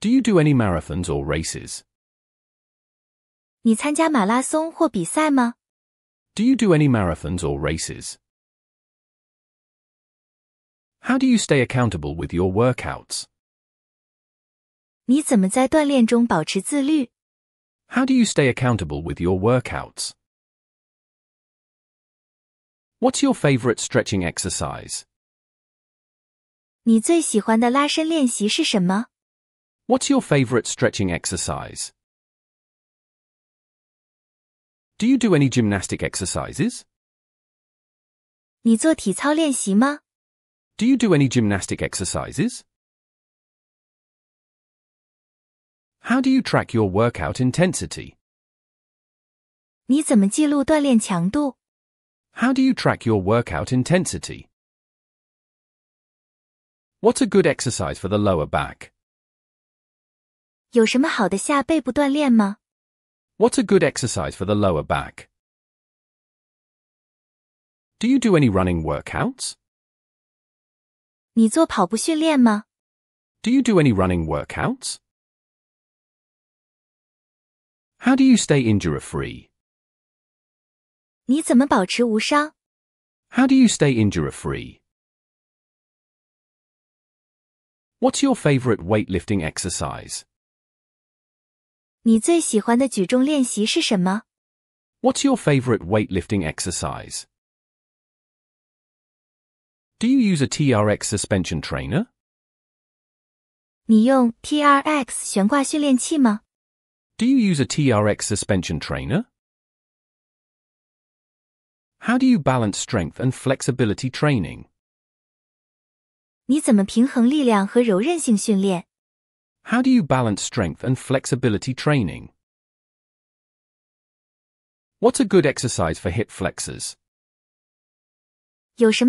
Do you do any marathons or races? Do you do any marathons or races? How do you stay accountable with your workouts? 你怎么在锻炼中保持自律 how do you stay accountable with your workouts? What's your favorite stretching exercise? What's your favorite stretching exercise? Do you do any gymnastic exercises? Do you do any gymnastic exercises? How do you track your workout intensity? How do you track your workout intensity? What's a good exercise for the lower back? What's a good exercise for the lower back? Do you do any running workouts? Do you do any running workouts? How do you stay injury-free? 你怎么保持无伤? How do you stay injury-free? What's your favorite weightlifting exercise? 你最喜欢的举重练习是什么? What's your favorite weightlifting exercise? Do you use a TRX suspension trainer? 你用 TRX 悬挂训练器吗? Do you use a TRX suspension trainer? How do you balance strength and flexibility training? How do you balance strength and flexibility training? What's a good exercise for hip flexors? What's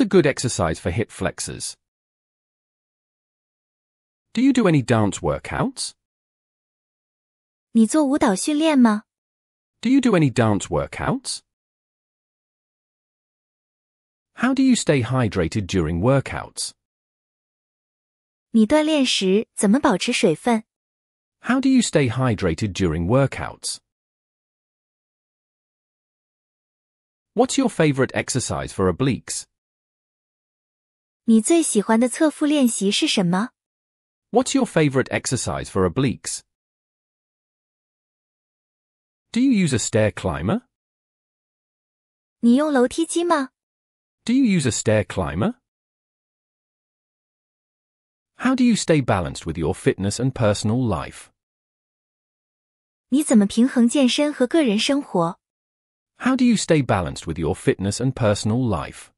a good exercise for hip flexors? Do you do any dance workouts? 你做舞蹈训练吗? Do you do any dance workouts? How do you stay hydrated during workouts? 你锻炼时怎么保持水分? How do you stay hydrated during workouts? What's your favorite exercise for obliques? 你最喜欢的侧腹练习是什么? What's your favorite exercise for obliques? Do you use a stair climber? 你用楼梯机吗? Do you use a stair climber? How do you stay balanced with your fitness and personal life? 你怎么平衡健身和个人生活? How do you stay balanced with your fitness and personal life?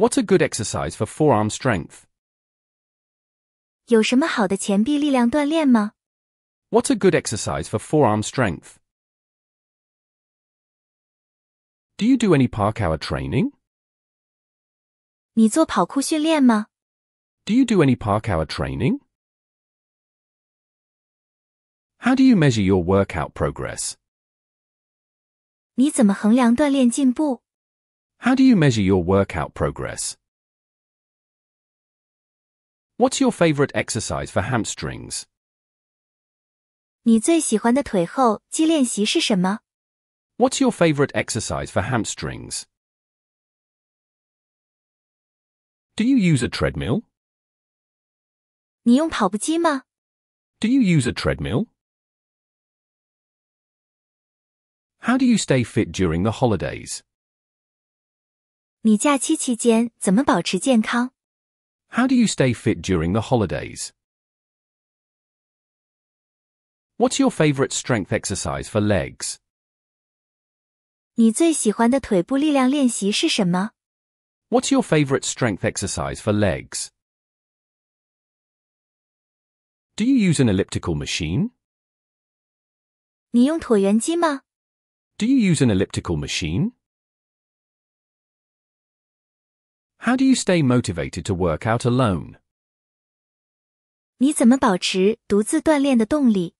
What's a good exercise for forearm strength? What's a good exercise for forearm strength? Do you do any park hour training? Do you do any park hour training? How do you measure your workout progress? 你怎么衡量锻炼进步 how do you measure your workout progress? What's your favorite exercise for hamstrings? What's your favorite exercise for hamstrings? Do you use a treadmill? Do you use a treadmill? How do you stay fit during the holidays? 你假期期间怎么保持健康？How do you stay fit during the holidays? What's your favorite strength exercise for legs? 你最喜欢的腿部力量练习是什么？What's your favorite strength exercise for legs? Do you use an elliptical machine? 你用椭圆机吗？Do you use an elliptical machine? How do you stay motivated to work out alone? 你怎么保持独自锻炼的动力?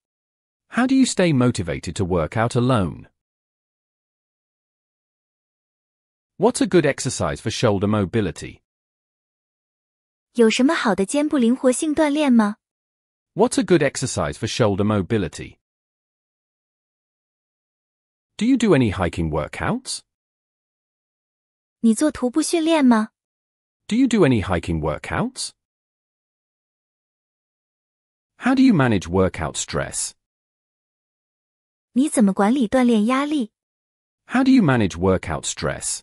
How do you stay motivated to work out alone? What's a good exercise for shoulder mobility? 有什么好的肩部灵活性锻炼吗? What's a good exercise for shoulder mobility? Do you do any hiking workouts? 你做徒步训练吗 do you do any hiking workouts? How do you manage workout stress? 你怎么管理锻炼压力? How do you manage workout stress?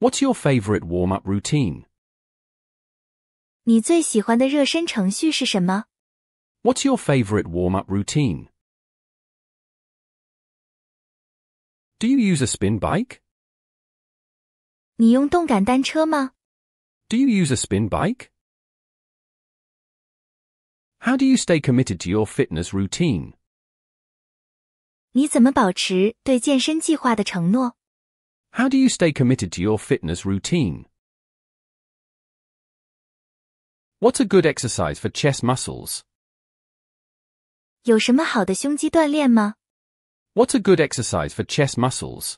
What's your favorite warm-up routine? 你最喜欢的热身程序是什么? What's your favorite warm-up routine? Do you use a spin bike? 你用动感单车吗？Do you use a spin bike? How do you stay committed to your fitness routine? 你怎么保持对健身计划的承诺？How do you stay committed to your fitness routine? What's a good exercise for chest muscles? 有什么好的胸肌锻炼吗？What's a good exercise for chest muscles?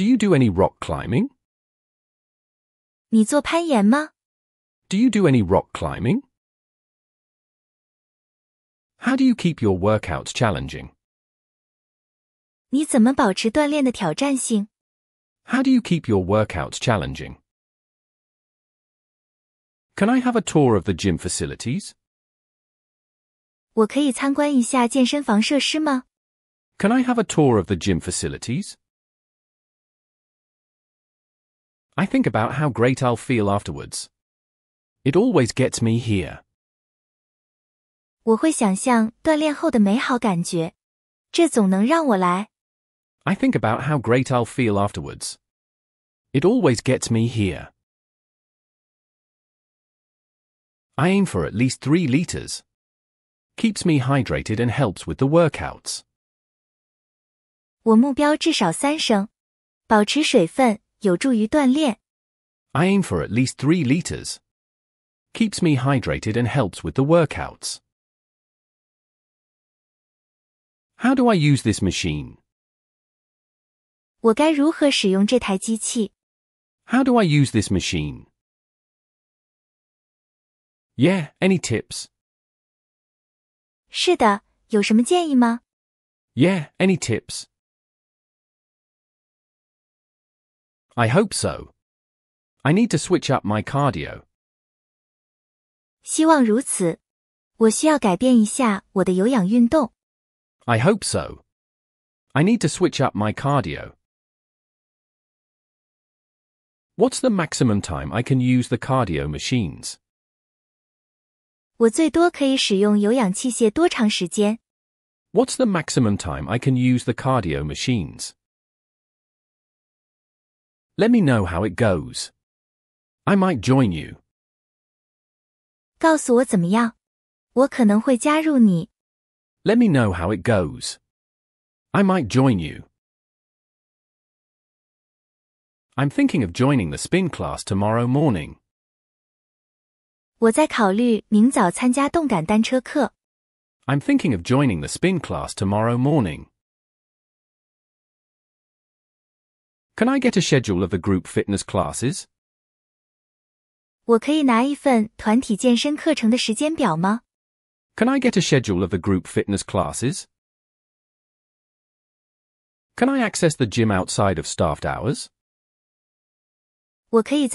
Do you do any rock climbing? 你做攀岩吗? Do you do any rock climbing? How do you keep your workouts challenging? 你怎么保持锻炼的挑战性? How do you keep your workouts challenging? Can I have a tour of the gym facilities? 我可以参观一下健身房设施吗? Can I have a tour of the gym facilities? I think about how great I'll feel afterwards. It always gets me here. 我会想象锻炼后的美好感觉，这总能让我来。I think about how great I'll feel afterwards. It always gets me here. I aim for at least 3 liters. Keeps me hydrated and helps with the workouts. 我目标至少三升，保持水分有助于锻炼。I aim for at least three liters. Keeps me hydrated and helps with the workouts. How do I use this machine? How do I use this machine? Yeah, any tips? Yeah, any tips? I hope so. I need to switch up my cardio. 希望如此。我需要改变一下我的有氧运动。I hope so. I need to switch up my cardio. What's the maximum time I can use the cardio machines? 我最多可以使用有氧器械多长时间？What's the maximum time I can use the cardio machines? Let me know how it goes. I might join you. 告诉我怎么样，我可能会加入你。Let me know how it goes. I might join you. I'm thinking of joining the spin class tomorrow morning. 我在考虑明早参加动感单车课。I'm thinking of joining the spin class tomorrow morning. Can I get a schedule of the group fitness classes? Can I get a schedule of the group fitness classes? Can I access the gym outside of staffed hours? Can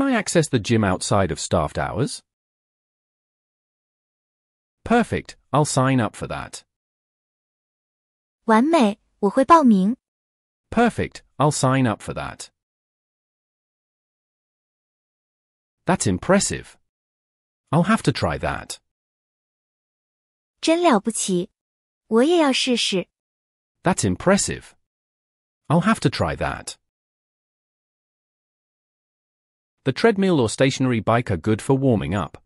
I access the gym outside of staffed hours? Perfect, I'll sign up for that. 完美，我会报名。Perfect, I'll sign up for that. That's impressive. I'll have to try that. 真了不起，我也要试试。That's impressive. I'll have to try that. The treadmill or stationary bike are good for warming up.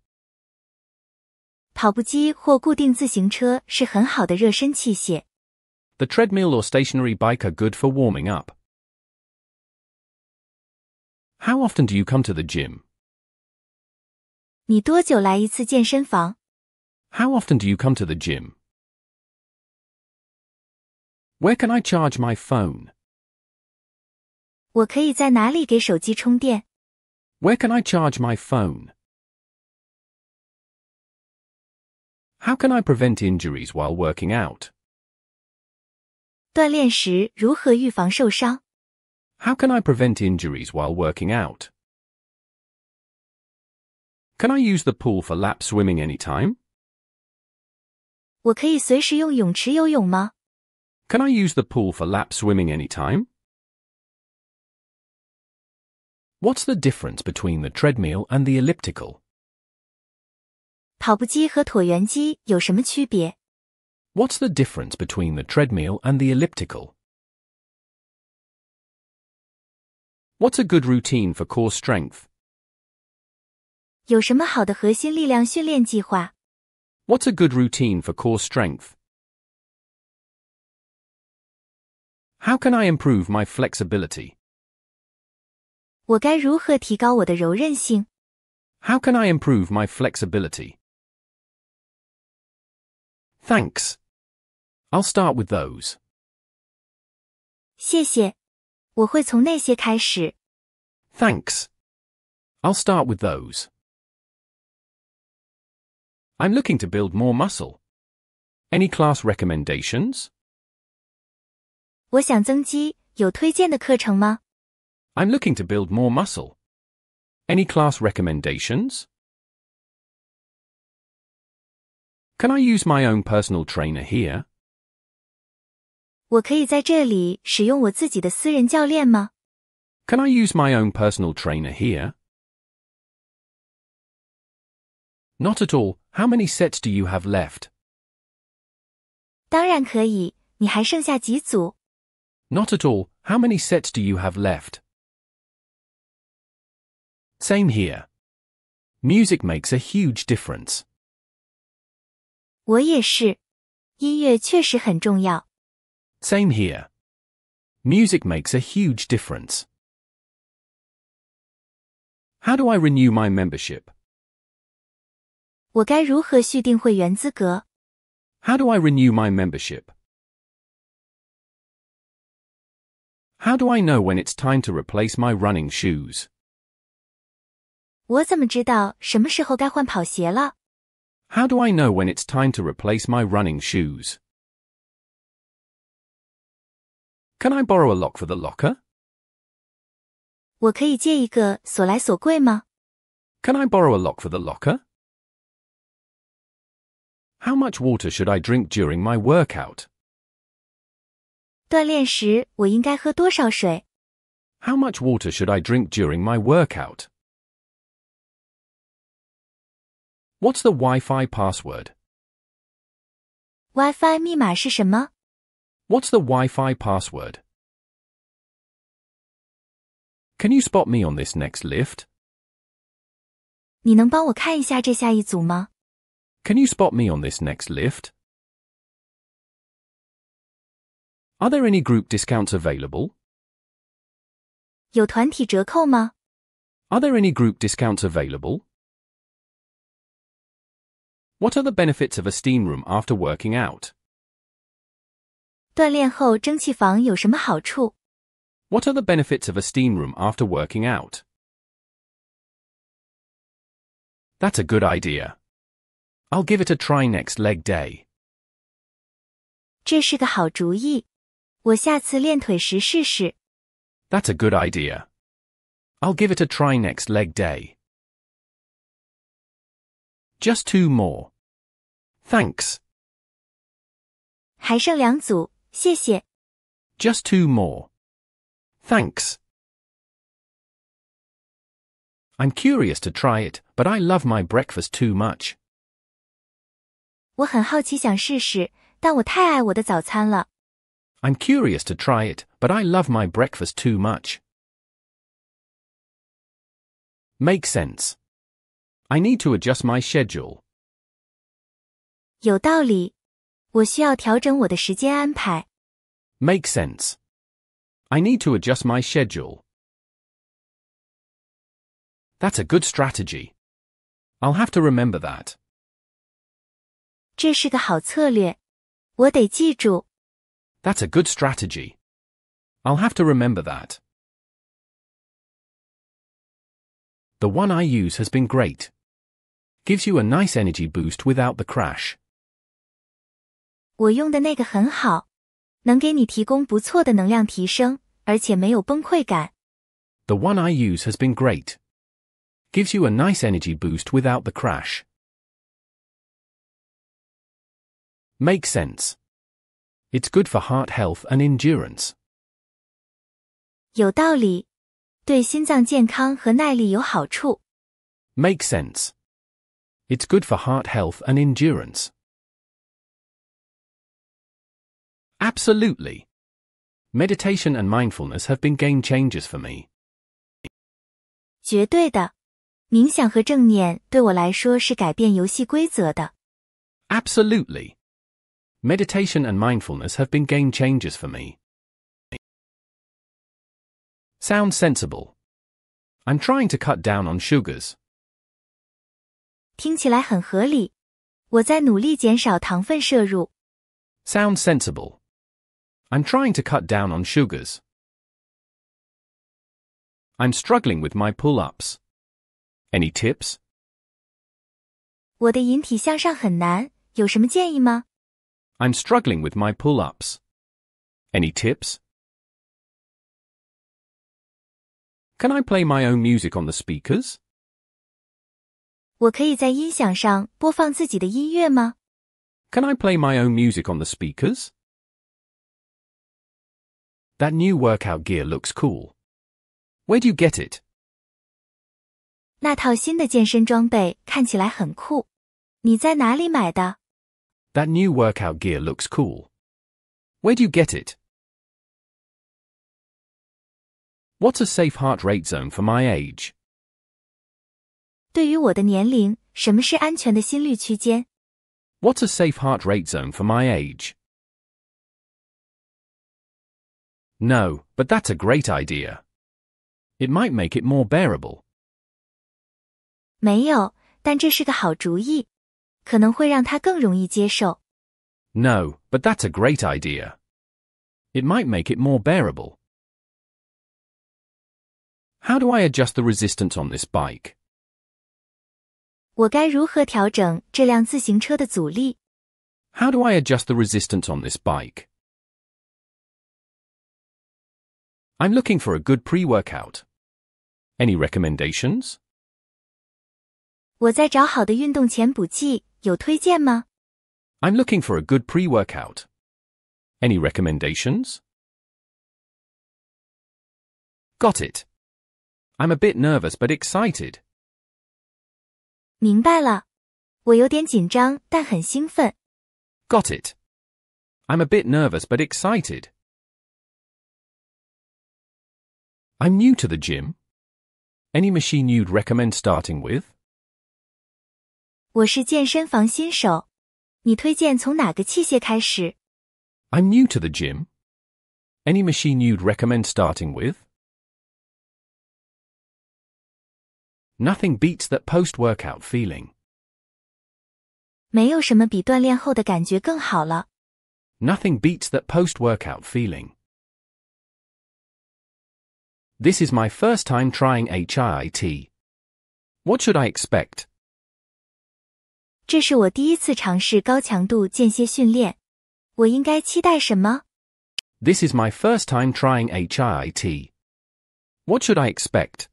跑步机或固定自行车是很好的热身器械。the treadmill or stationary bike are good for warming up. How often do you come to the gym? How often do you come to the gym? Where can I charge my phone? Where can I charge my phone? How can I prevent injuries while working out? How can I prevent injuries while working out? Can I use the pool for lap swimming anytime? Can I use the pool for lap swimming anytime? What's the difference between the treadmill and the elliptical? 跑步机和椭圆机有什么区别？What's the difference between the treadmill and the elliptical? What's a good routine for core strength? What's a good routine for core strength? How can I improve my flexibility? How can I improve my flexibility? Thanks. I'll start with those. 谢谢，我会从那些开始。Thanks. I'll start with those. I'm looking to build more muscle. Any class recommendations? i am looking to build more muscle. Any class recommendations? Can I use my own personal trainer here? 我可以在这里使用我自己的私人教练吗？Can I use my own personal trainer here? Not at all. How many sets do you have left? 当然可以，你还剩下几组？Not at all. How many sets do you have left? Same here. Music makes a huge difference. 我也是，音乐确实很重要。same here. Music makes a huge difference. How do I renew my membership? How do I renew my membership? How do I know when it's time to replace my running shoes? How do I know when it's time to replace my running shoes? Can I borrow a lock for the locker? Can I borrow a lock for the locker? How much water should I drink during my workout? How much water should I drink during my workout? What's the Wi-Fi password? Wi-Fi 密码是什么 What's the Wi-Fi password? Can you spot me on this next lift? Can you spot me on this next lift? Are there any group discounts available? Are there any group discounts available? What are the benefits of a steam room after working out? 锻炼后蒸汽房有什么好处？What are the benefits of a steam room after working out? That's a good idea. I'll give it a try next leg day. 这是个好主意，我下次练腿时试试。That's a good idea. I'll give it a try next leg day. Just two more. Thanks. 还剩两组，just two more. Thanks. I'm curious to try it, but I love my breakfast too much. i am curious to try it, but I love my breakfast too much. Make sense. I need to adjust my schedule. 有道理，我需要调整我的时间安排。Make sense. I need to adjust my schedule. That's a good strategy. I'll have to remember that. 这是个好策略，我得记住。That's a good strategy. I'll have to remember that. The one I use has been great. Gives you a nice energy boost without the crash. 我用的那个很好，能给你提供不错的能量提升，而且没有崩溃感。The one I use has been great. Gives you a nice energy boost without the crash. Makes sense. It's good for heart health and endurance. 有道理，对心脏健康和耐力有好处。Makes sense. It's good for heart health and endurance. Absolutely. Meditation and mindfulness have been game changers for me. 绝对的，冥想和正念对我来说是改变游戏规则的。Absolutely. Meditation and mindfulness have been game changers for me. Sound sensible. I'm trying to cut down on sugars. 听起来很合理。我在努力减少糖分摄入。Sound sensible. I'm trying to cut down on sugars. I'm struggling with my pull-ups. Any tips? 我的引体向上很难，有什么建议吗？am struggling with my pull-ups. Any tips? Can I play my own music on the speakers? Can I play my own music on the speakers? That new workout gear looks cool. where do you get it? 那套新的健身装备看起来很酷。你在哪里买的？That new workout gear looks cool. where do you get it? What's a safe heart rate zone for my age? 对于我的年龄，什么是安全的心率区间？What's a safe heart rate zone for my age? No, but that's a great idea. It might make it more bearable. No, but that's a great idea. It might make it more bearable. How do I adjust the resistance on this bike? How do I adjust the resistance on this bike? I'm looking for a good pre-workout. Any recommendations? 我在找好的运动前补剂，有推荐吗？am looking for a good pre-workout. Any recommendations? Got it. I'm a bit nervous but excited. 明白了，我有点紧张但很兴奋。Got it. I'm a bit nervous but excited. I'm new to the gym. Any machine you'd recommend starting with? i am new to the gym. Any machine you'd recommend starting with? Nothing beats that post-workout feeling. 没有什么比锻炼后的感觉更好了。Nothing beats that post-workout feeling. This is my first time trying HIIT. What should I expect? 这是我第一次尝试高强度间歇训练，我应该期待什么？This is my first time trying HIIT. What should I expect?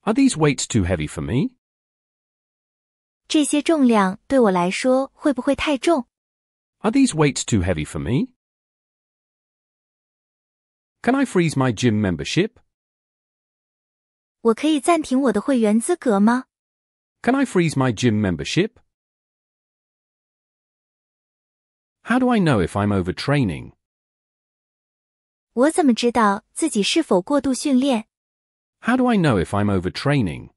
Are these weights too heavy for me? 这些重量对我来说会不会太重？Are these weights too heavy for me? Can I freeze my gym membership? Can I freeze my gym membership? How do I know if I'm overtraining? How do I know if I'm overtraining?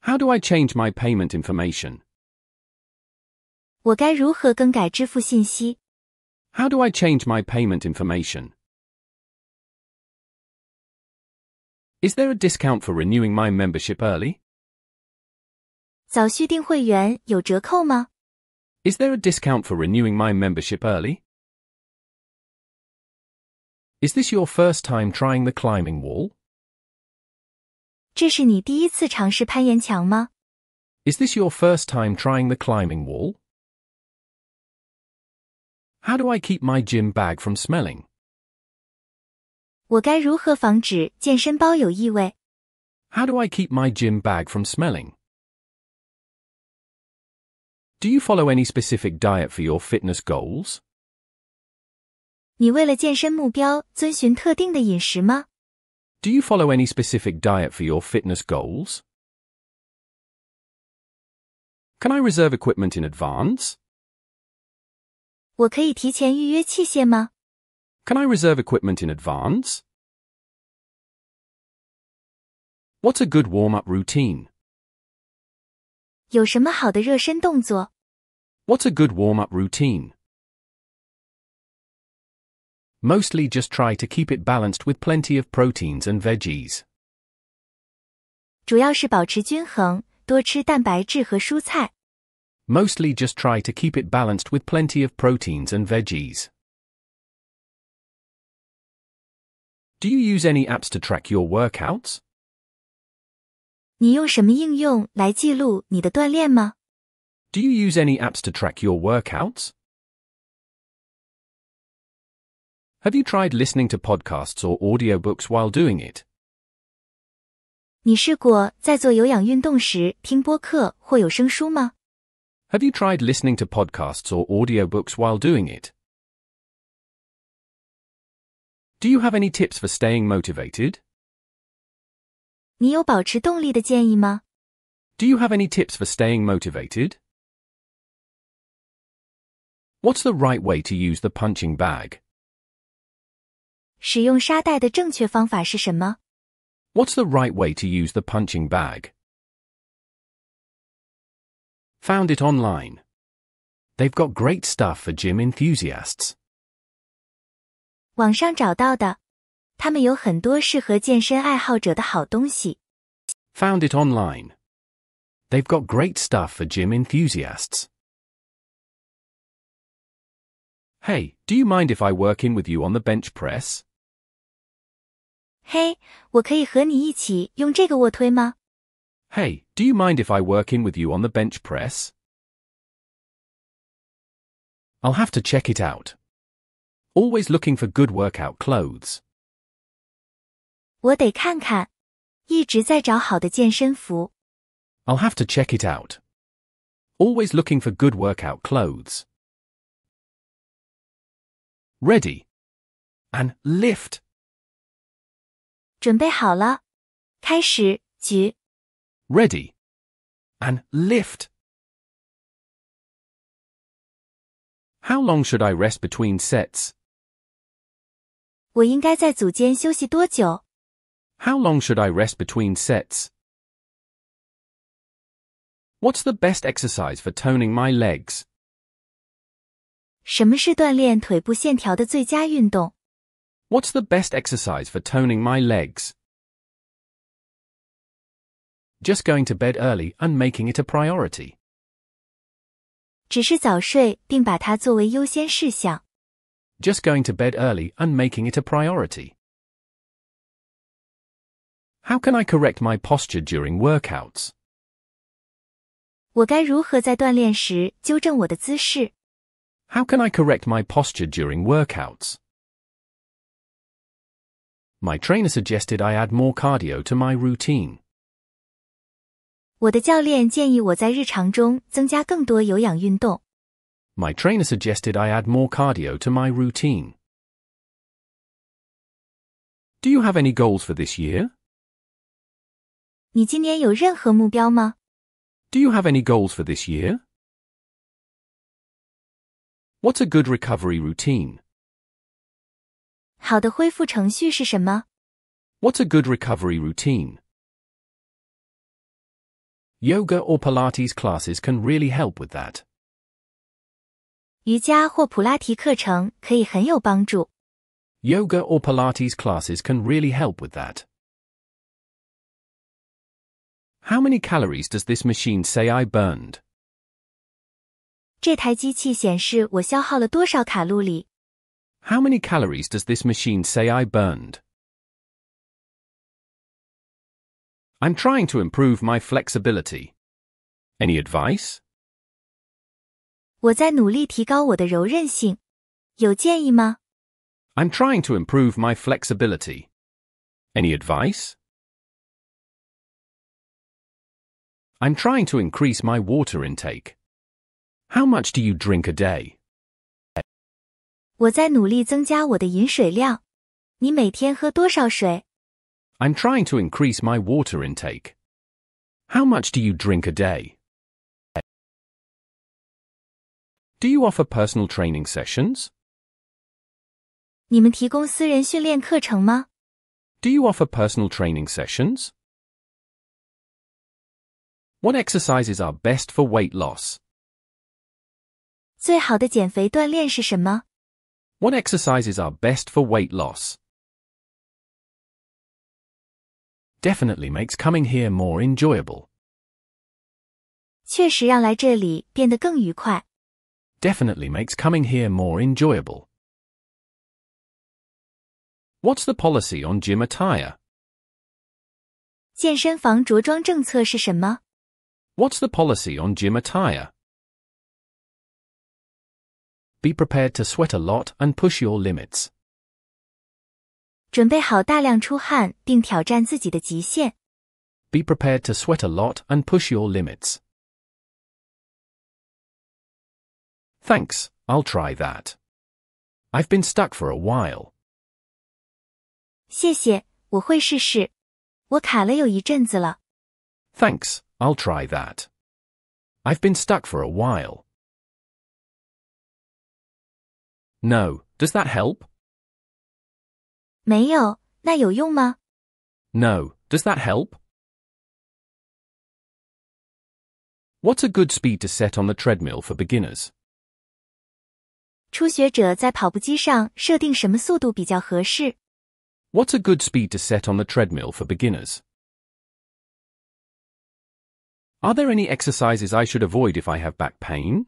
How do I change my payment information? 我该如何更改支付信息 how do I change my payment information? Is there a discount for renewing my membership early? Is there a discount for renewing my membership early? Is this your first time trying the climbing wall? 这是你第一次尝试攀岩墙吗? Is this your first time trying the climbing wall? How do I keep my gym bag from smelling? How do I keep my gym bag from smelling? Do you follow any specific diet for your fitness goals? Do you follow any specific diet for your fitness goals? Can I reserve equipment in advance? 我可以提前预约器械吗？Can I reserve equipment in advance? What's a good warm-up routine? 有什么好的热身动作？What's a good warm-up routine? Mostly just try to keep it balanced with plenty of proteins and veggies. 主要是保持均衡，多吃蛋白质和蔬菜。Mostly just try to keep it balanced with plenty of proteins and veggies. Do you use any apps to track your workouts? Do you use any apps to track your workouts? Have you tried listening to podcasts or audiobooks while doing it? 你试过在做有氧运动时听播客或有声书吗 have you tried listening to podcasts or audiobooks while doing it? Do you have any tips for staying motivated? Do you have any tips for staying motivated? What's the right way to use the punching bag? What's the right way to use the punching bag? Found it online. They've got great stuff for gym enthusiasts. 网上找到的，他们有很多适合健身爱好者的好东西。Found it online. They've got great stuff for gym enthusiasts. Hey, do you mind if I work in with you on the bench press? 嘿，我可以和你一起用这个卧推吗？Hey, do you mind if I work in with you on the bench press? I'll have to check it out. Always looking for good workout clothes. 我得看看，一直在找好的健身服。I'll have to check it out. Always looking for good workout clothes. Ready. And lift. 准备好了，开始举。ready, and lift. How long should I rest between sets? How long should I rest between sets? What's the best exercise for toning my legs? What's the best exercise for toning my legs? Just going to bed early and making it a priority. Just going to bed early and making it a priority. How can I correct my posture during workouts? How can I correct my posture during workouts? My trainer suggested I add more cardio to my routine. 我的教练建议我在日常中增加更多有氧运动。My trainer suggested I add more cardio to my routine. Do you have any goals for this year? 你今年有任何目标吗？Do you have any goals for this year? What's a good recovery routine? 好的恢复程序是什么？What's a good recovery routine? Yoga or Pilates classes can really help with that. 瑜伽或普拉提课程可以很有帮助。Yoga or Pilates classes can really help with that. How many calories does this machine say I burned? 这台机器显示我消耗了多少卡路里。How many calories does this machine say I burned? I'm trying to improve my flexibility. Any advice? 我在努力提高我的柔韧性，有建议吗？am trying to improve my flexibility. Any advice? I'm trying to increase my water intake. How much do you drink a day? 我在努力增加我的饮水量。你每天喝多少水 I'm trying to increase my water intake. How much do you drink a day? Do you offer personal training sessions? 你们提供私人训练课程吗? Do you offer personal training sessions? What exercises are best for weight loss? 最好的减肥锻炼是什么? What exercises are best for weight loss? definitely makes coming here more enjoyable. Definitely makes coming here more enjoyable. What's the policy on gym attire? What's the policy on gym attire? Be prepared to sweat a lot and push your limits. 准备好大量出汗并挑战自己的极限。Be prepared to sweat a lot and push your limits. Thanks, I'll try that. I've been stuck for a while. 谢谢，我会试试。我卡了有一阵子了。Thanks, I'll try that. I've been stuck for a while. No, does that help? No. Does that help? What's a good speed to set on the treadmill for beginners? What's a good speed to set on the treadmill for beginners? Are there any exercises I should avoid if I have back pain?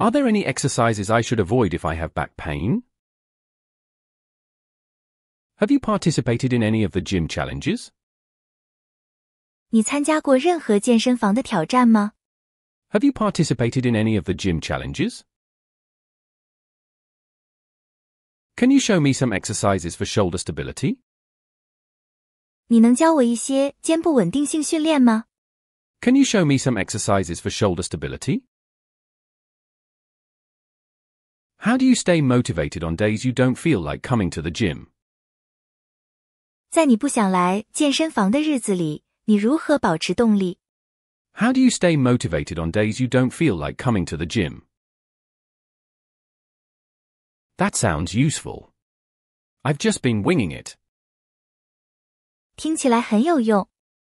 Are there any exercises I should avoid if I have back pain? Have you participated in any of the gym challenges? Have you participated in any of the gym challenges? Can you show me some exercises for shoulder stability? Can you show me some exercises for shoulder stability? How do you stay motivated on days you don't feel like coming to the gym? 在你不想来健身房的日子里，你如何保持动力？How do you stay motivated on days you don't feel like coming to the gym? That sounds useful. I've just been winging it. 听起来很有用，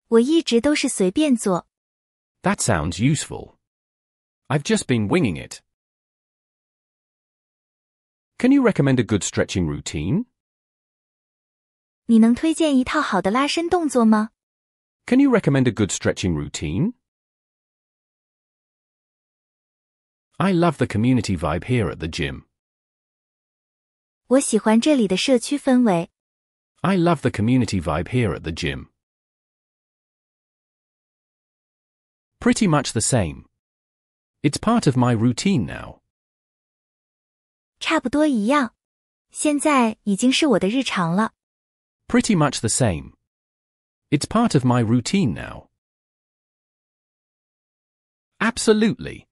我一直都是随便做。That sounds useful. I've just been winging it. Can you recommend a good stretching routine? Can you recommend a good stretching routine? I love the community vibe here at the gym. 我喜欢这里的社区氛围。I love the community vibe here at the gym. Pretty much the same. It's part of my routine now. 差不多一样，现在已经是我的日常了。Pretty much the same. It's part of my routine now. Absolutely.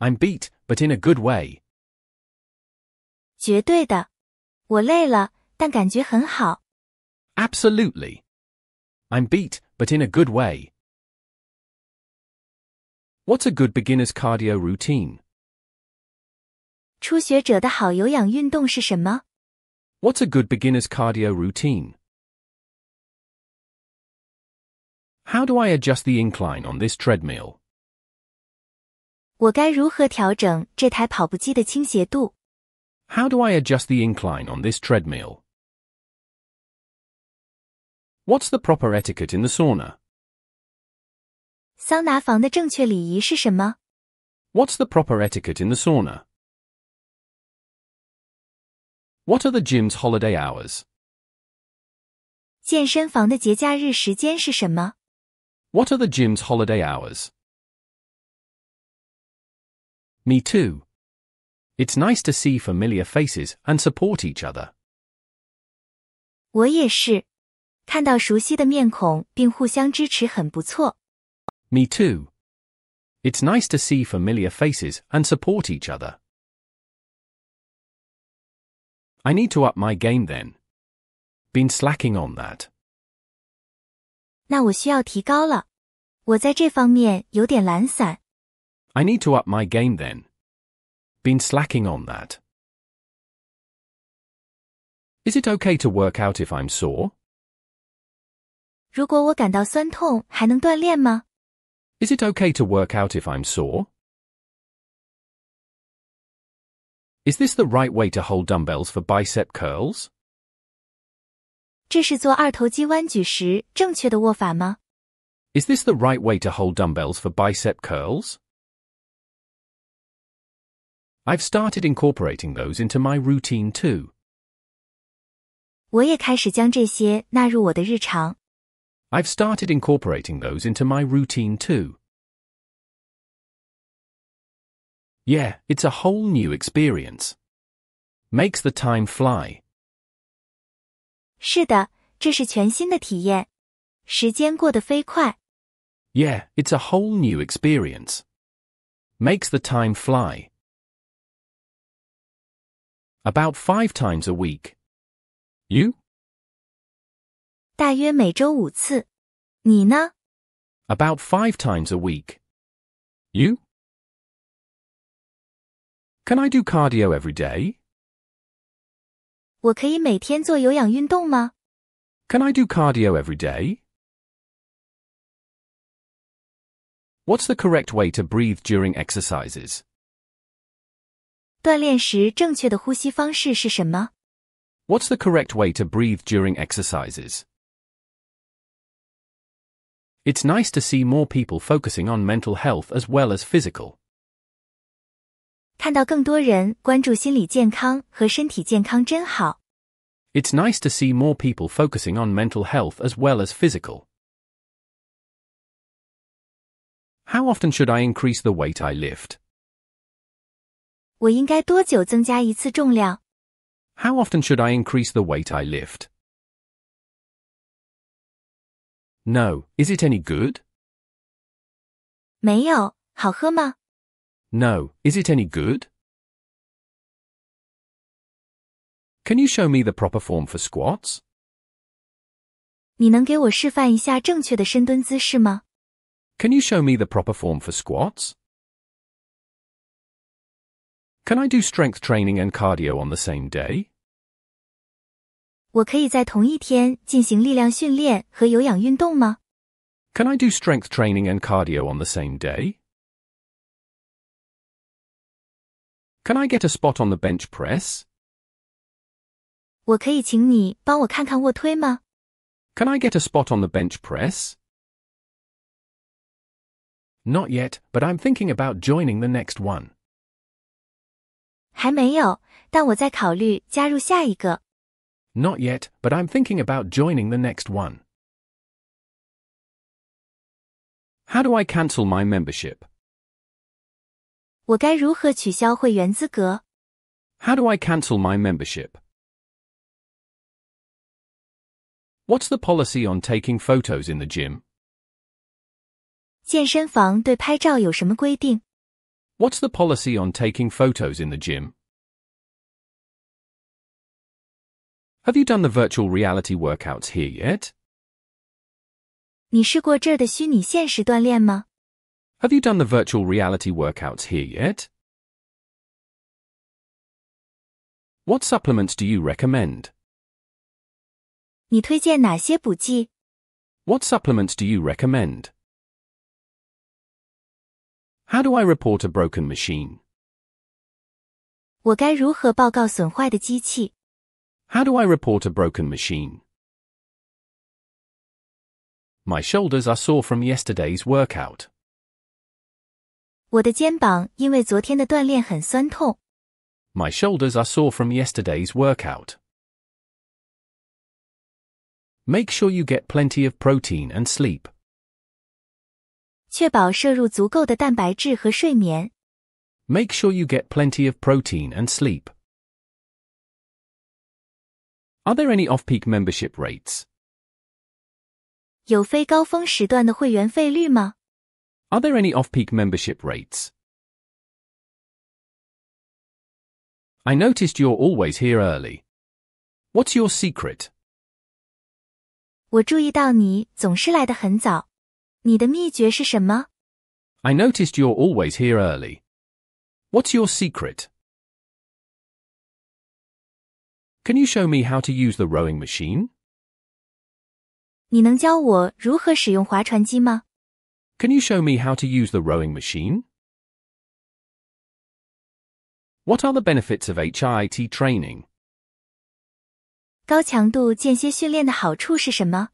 I'm beat, but in a good way. 绝对的，我累了，但感觉很好。Absolutely. I'm beat, but in a good way. What's a good beginner's cardio routine? 初学者的好有氧运动是什么？What's a good beginner's cardio routine? How do I adjust the incline on this treadmill? 我该如何调整这台跑步机的倾斜度？How do I adjust the incline on this treadmill? What's the proper etiquette in the sauna? 桑拿房的正确礼仪是什么？What's the proper etiquette in the sauna? What are the gym's holiday hours? What are the gym's holiday hours? Me too. It's nice to see familiar faces and support each other. 我也是，看到熟悉的面孔并互相支持很不错。Me too. It's nice to see familiar faces and support each other. I need to up my game then. Been slacking on that. 那我需要提高了，我在这方面有点懒散。I need to up my game then. Been slacking on that. Is it okay to work out if I'm sore? Is it okay to work out if I'm sore? Is this the right way to hold dumbbells for bicep curls? Is this the right way to hold dumbbells for bicep curls? I've started incorporating those into my routine too. 我也开始将这些纳入我的日常。I've started incorporating those into my routine too. Yeah, it's a whole new experience. Makes the time fly. 是的，这是全新的体验，时间过得飞快。Yeah, it's a whole new experience. Makes the time fly. About five times a week. You? 大约每周五次。你呢? About five times a week. You? Can I do cardio every Can I do cardio every day? What's the correct way to breathe during exercises? What's the correct way to breathe during exercises? It's nice to see more people focusing on mental health as well as physical. 看到更多人关注心理健康和身体健康真好。It's nice to see more people focusing on mental health as well as physical. How often should I increase the weight I lift? How often should I increase the weight I lift? No, is it any good? 没有，好喝吗？no, is it any good? Can you show me the proper form for squats? 你能给我示范一下正确的深蹲姿势吗？Can you show me the proper form for squats? Can I do strength training and cardio on the same day? 我可以在同一天进行力量训练和有氧运动吗？Can I do strength training and cardio on the same day? Can I get a spot on the bench press? Can I get a spot on the bench press? Not yet, but I'm thinking about joining the next one. 还没有，但我在考虑加入下一个。Not yet, but I'm thinking about joining the next one. How do I cancel my membership? 我该如何取消会员资格？How do I cancel my membership? What's the policy on taking photos in the gym? 健身房对拍照有什么规定？What's the policy on taking photos in the gym? Have you done the virtual reality workouts here yet? 你试过这儿的虚拟现实锻炼吗？have you done the virtual reality workouts here yet? What supplements do you recommend? What supplements do you recommend? How do I report a broken machine? How do I report a broken machine? My shoulders are sore from yesterday's workout. 我的肩膀因为昨天的锻炼很酸痛。My shoulders are sore from yesterday's workout. Make sure you get plenty of protein and sleep. 确保摄入足够的蛋白质和睡眠。Make sure you get plenty of protein and sleep. Are there any off-peak membership rates? 有非高峰时段的会员费率吗？are there any off-peak membership rates? I noticed you're always here early. What's your secret? I noticed you're always here early. What's your secret? Can you show me how to use the rowing machine? 你能教我如何使用划船机吗 can you show me how to use the rowing machine? What are the benefits of HIIT training? 高强度间歇训练的好处是什么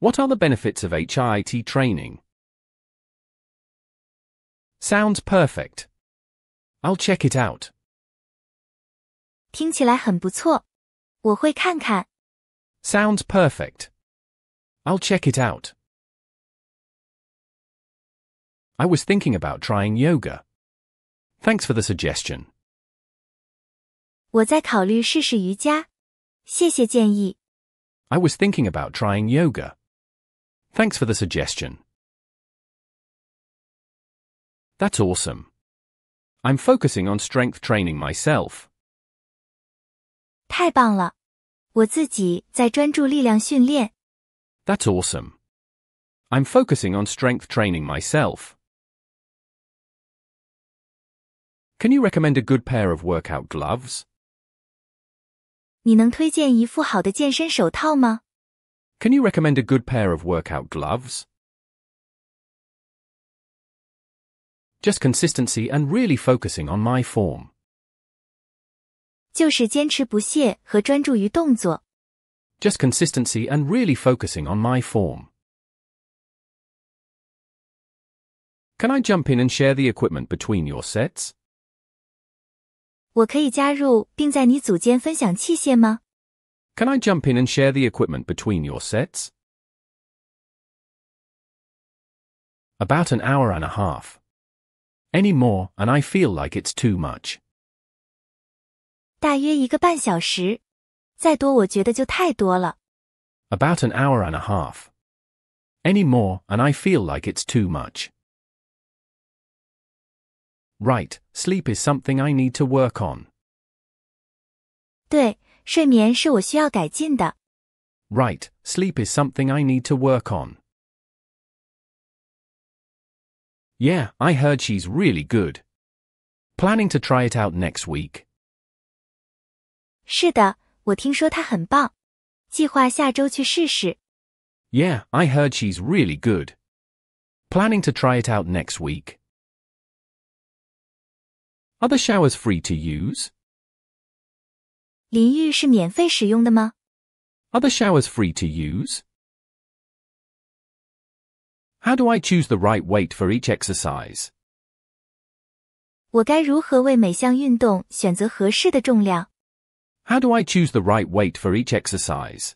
？What are the benefits of HIIT training? Sounds perfect. I'll check it out. 听起来很不错，我会看看。Sounds perfect. I'll check it out. I was thinking about trying yoga. Thanks for the suggestion. 我在考虑试试瑜伽，谢谢建议。I was thinking about trying yoga. Thanks for the suggestion. That's awesome. I'm focusing on strength training myself. 太棒了，我自己在专注力量训练。That's awesome. I'm focusing on strength training myself. Can you recommend a good pair of workout gloves? Can you recommend a good pair of workout gloves? Just consistency and really focusing on my form. Just consistency and really focusing on my form. Can I jump in and share the equipment between your sets? 我可以加入并在你组间分享器械吗？Can I jump in and share the equipment between your sets? About an hour and a half. Any more, and I feel like it's too much. 大约一个半小时，再多我觉得就太多了。About an hour and a half. Any more, and I feel like it's too much. Right, sleep is something I need to work on. Right, sleep is something I need to work on. Yeah, I heard she's really good. Planning to try it out next week. 是的，我听说她很棒，计划下周去试试。Yeah, I heard she's really good. Planning to try it out next week. Are the showers free to use? Are the showers free to use? How do I choose the right weight for each exercise? How do I choose the right weight for each exercise?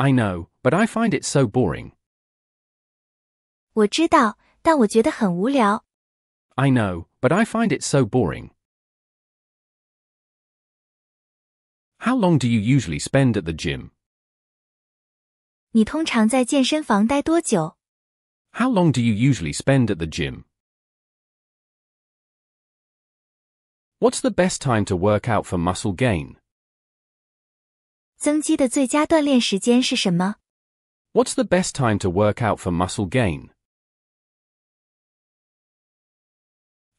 I know, but I find it so boring. I know, but I find it so boring. How long do you usually spend at the gym? How long do you usually spend at the gym? What's the best time to work out for muscle gain? What's the best time to work out for muscle gain?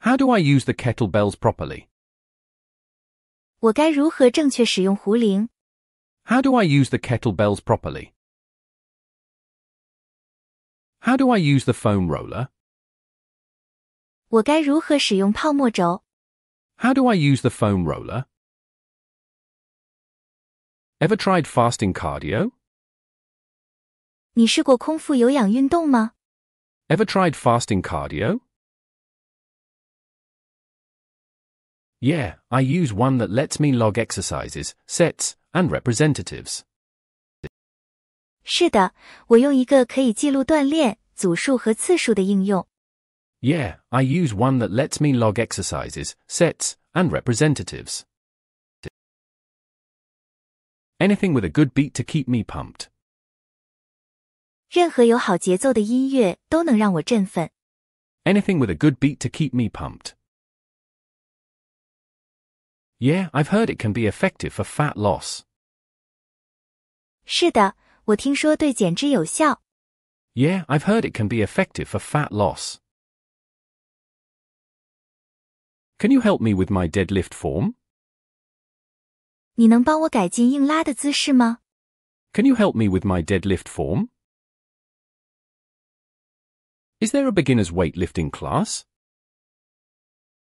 How do I use the kettlebells properly? How do I use the kettlebells properly? How do I use the foam roller? How do I use the foam roller? Ever tried fasting cardio? Ever tried fasting cardio? Yeah, I use one that lets me log exercises, sets, and representatives. 是的，我用一个可以记录锻炼、组数和次数的应用。Yeah, I use one that lets me log exercises, sets, and representatives. Anything with a good beat to keep me pumped. 任何有好节奏的音乐都能让我振奋。Anything with a good beat to keep me pumped. Yeah, I've heard it can be effective for fat loss. 是的，我听说对减脂有效。Yeah, I've heard it can be effective for fat loss. Can you help me with my deadlift form? Can you help me with my deadlift form? Is there a beginner's weightlifting class?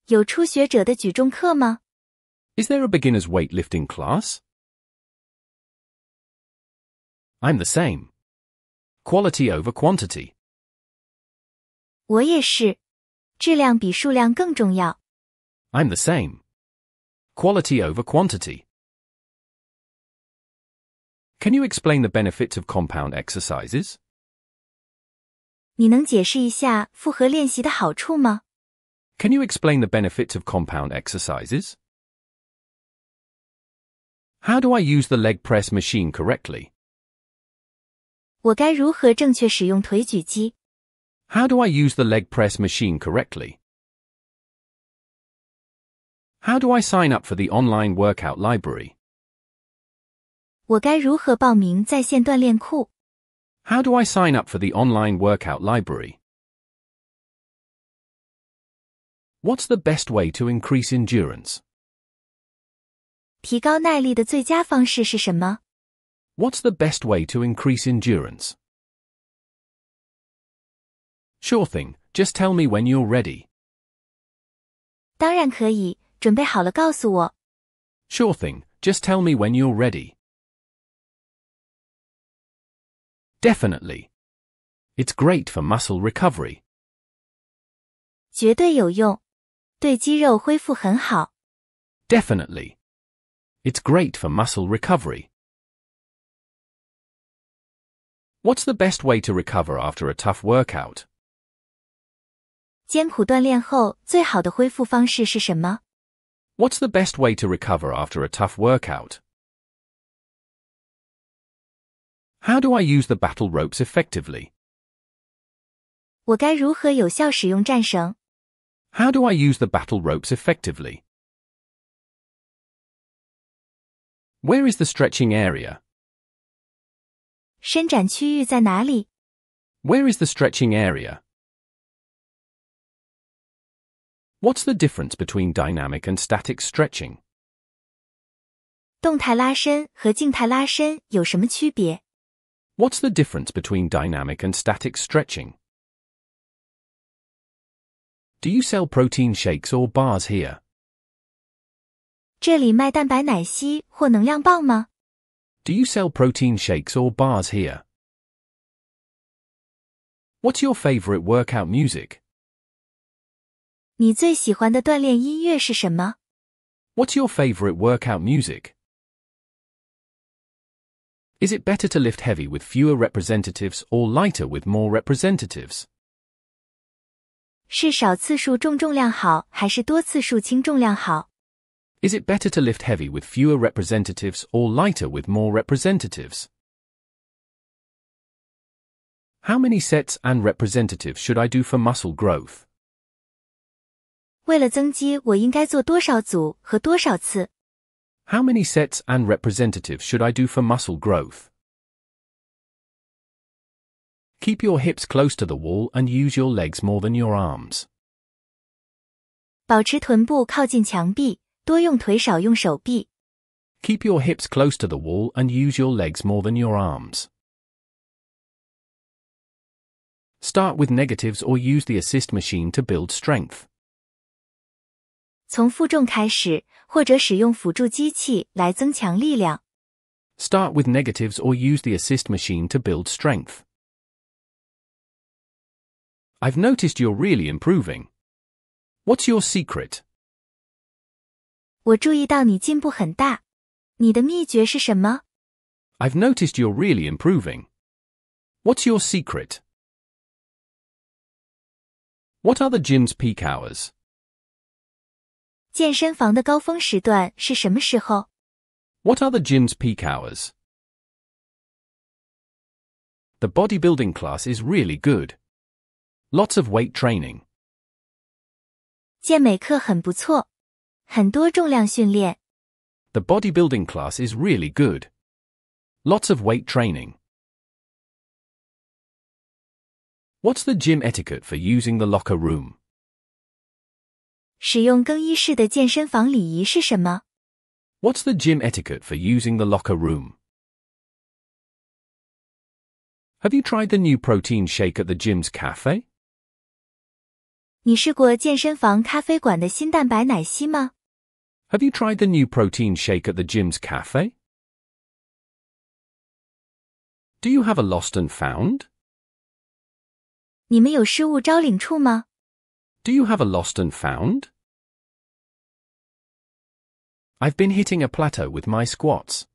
有初学者的举重课吗？is there a beginner's weightlifting class? I'm the same. Quality over quantity. 我也是，质量比数量更重要。I'm the same. Quality over quantity. Can you explain the benefits of compound exercises? Can you explain the benefits of compound exercises? How do I use the leg press machine correctly? How do I use the leg press machine correctly? How do I sign up for the online workout library? How do I sign up for the online workout library? What's the best way to increase endurance? 提高耐力的最佳方式是什么？What's the best way to increase endurance? Sure thing. Just tell me when you're ready. 当然可以，准备好了告诉我。Sure thing. Just tell me when you're ready. Definitely. It's great for muscle recovery. 绝对有用，对肌肉恢复很好。Definitely. It's great for muscle recovery. What's the best way to recover after a tough workout? What's the best way to recover after a tough workout? How do I use the battle ropes effectively? How do I use the battle ropes effectively? Where is the stretching area? 伸展区域在哪里? Where is the stretching area? What's the difference between dynamic and static stretching? 动态拉伸和静态拉伸有什么区别? What's the difference between dynamic and static stretching? Do you sell protein shakes or bars here? 这里卖蛋白奶昔或能量棒吗？Do you sell protein shakes or bars here? What's your favorite workout music? 你最喜欢的锻炼音乐是什么？What's your favorite workout music? Is it better to lift heavy with fewer representatives or lighter with more representatives? 是少次数重重量好还是多次数轻重量好？is it better to lift heavy with fewer representatives or lighter with more representatives? How many sets and representatives should I do for muscle growth? many sets and representatives should I do for muscle growth? Keep your hips close to the wall and use your legs more than your arms. 保持臀部靠近墙壁，多用腿少用手臂。Keep your hips close to the wall and use your legs more than your arms. Start with negatives or use the assist machine to build strength. 从负重开始，或者使用辅助机器来增强力量。Start with negatives or use the assist machine to build strength. I've noticed you're really improving. What's your secret? 我注意到你进步很大。你的秘诀是什么？I've noticed you're really improving. What's your secret? What are the gym's peak hours? 健身房的高峰时段是什么时候？What are the gym's peak hours? The bodybuilding class is really good. Lots of weight training. 健美课很不错。很多重量训练。The bodybuilding class is really good. Lots of weight training. What's the gym etiquette for using the locker room? 使用更衣室的健身房礼仪是什么？What's the gym etiquette for using the locker room? Have you tried the new protein shake at the gym's cafe? 你试过健身房咖啡馆的新蛋白奶昔吗 have you tried the new protein shake at the gym's cafe? Do you have a lost and found? 你们有失物招领处吗? Do you have a lost and found? I've been hitting a plateau with my squats.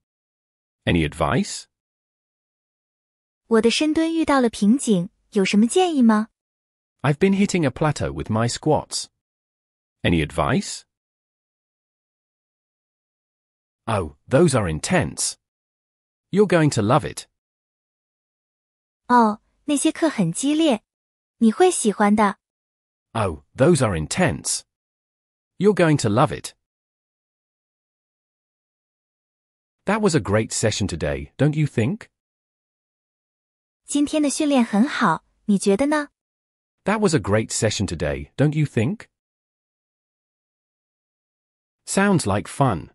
Any advice? i have been hitting a plateau with my squats. Any advice? Oh, those are intense. You're going to love it. Oh, those are intense. You're going to love it. That was a great session today, don't you think? That was a great session today, don't you think? Sounds like fun.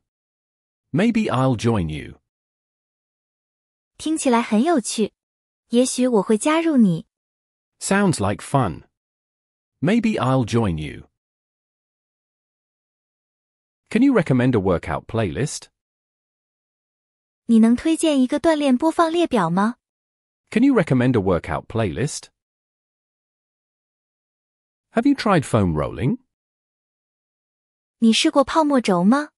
Maybe I'll join you. Sounds like fun. Maybe I'll join you. Can you recommend a workout playlist? Can you recommend a workout playlist? Have you tried foam rolling? 你试过泡沫轴吗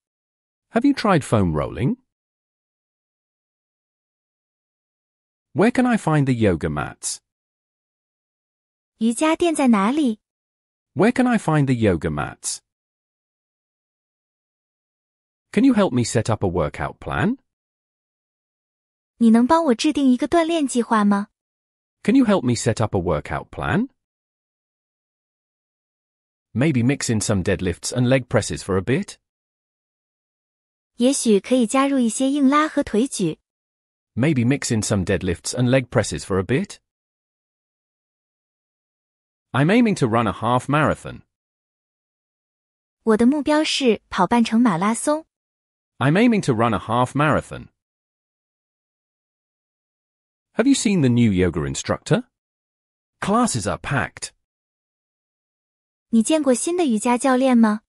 have you tried foam rolling? Where can I find the yoga mats? 瑜伽垫在哪里? Where can I find the yoga mats? Can you help me set up a workout plan? 你能帮我制定一个锻炼计划吗? Can you help me set up a workout plan? Maybe mix in some deadlifts and leg presses for a bit? 也许可以加入一些硬拉和腿举。Maybe mix in some deadlifts and leg presses for a bit. I'm aiming to run a half marathon. 我的目标是跑半程马拉松。I'm aiming to run a half marathon. Have you seen the new yoga instructor? Classes are packed. 你见过新的瑜伽教练吗？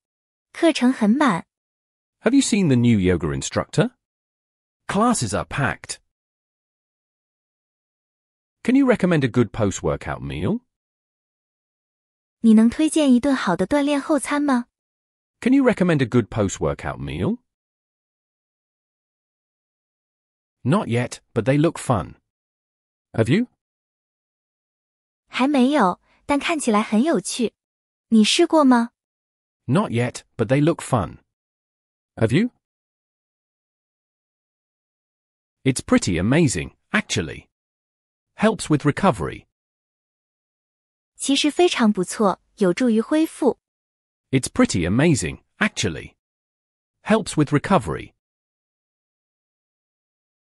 课程很满。have you seen the new yoga instructor? Classes are packed. Can you recommend a good post-workout meal? Can you recommend a good post-workout meal? Not yet, but they look fun. Have you? 还没有，但看起来很有趣。你试过吗？Not yet, but they look fun. Have you? It's pretty amazing, actually. Helps with recovery. 其实非常不错，有助于恢复。It's pretty amazing, actually. Helps with recovery.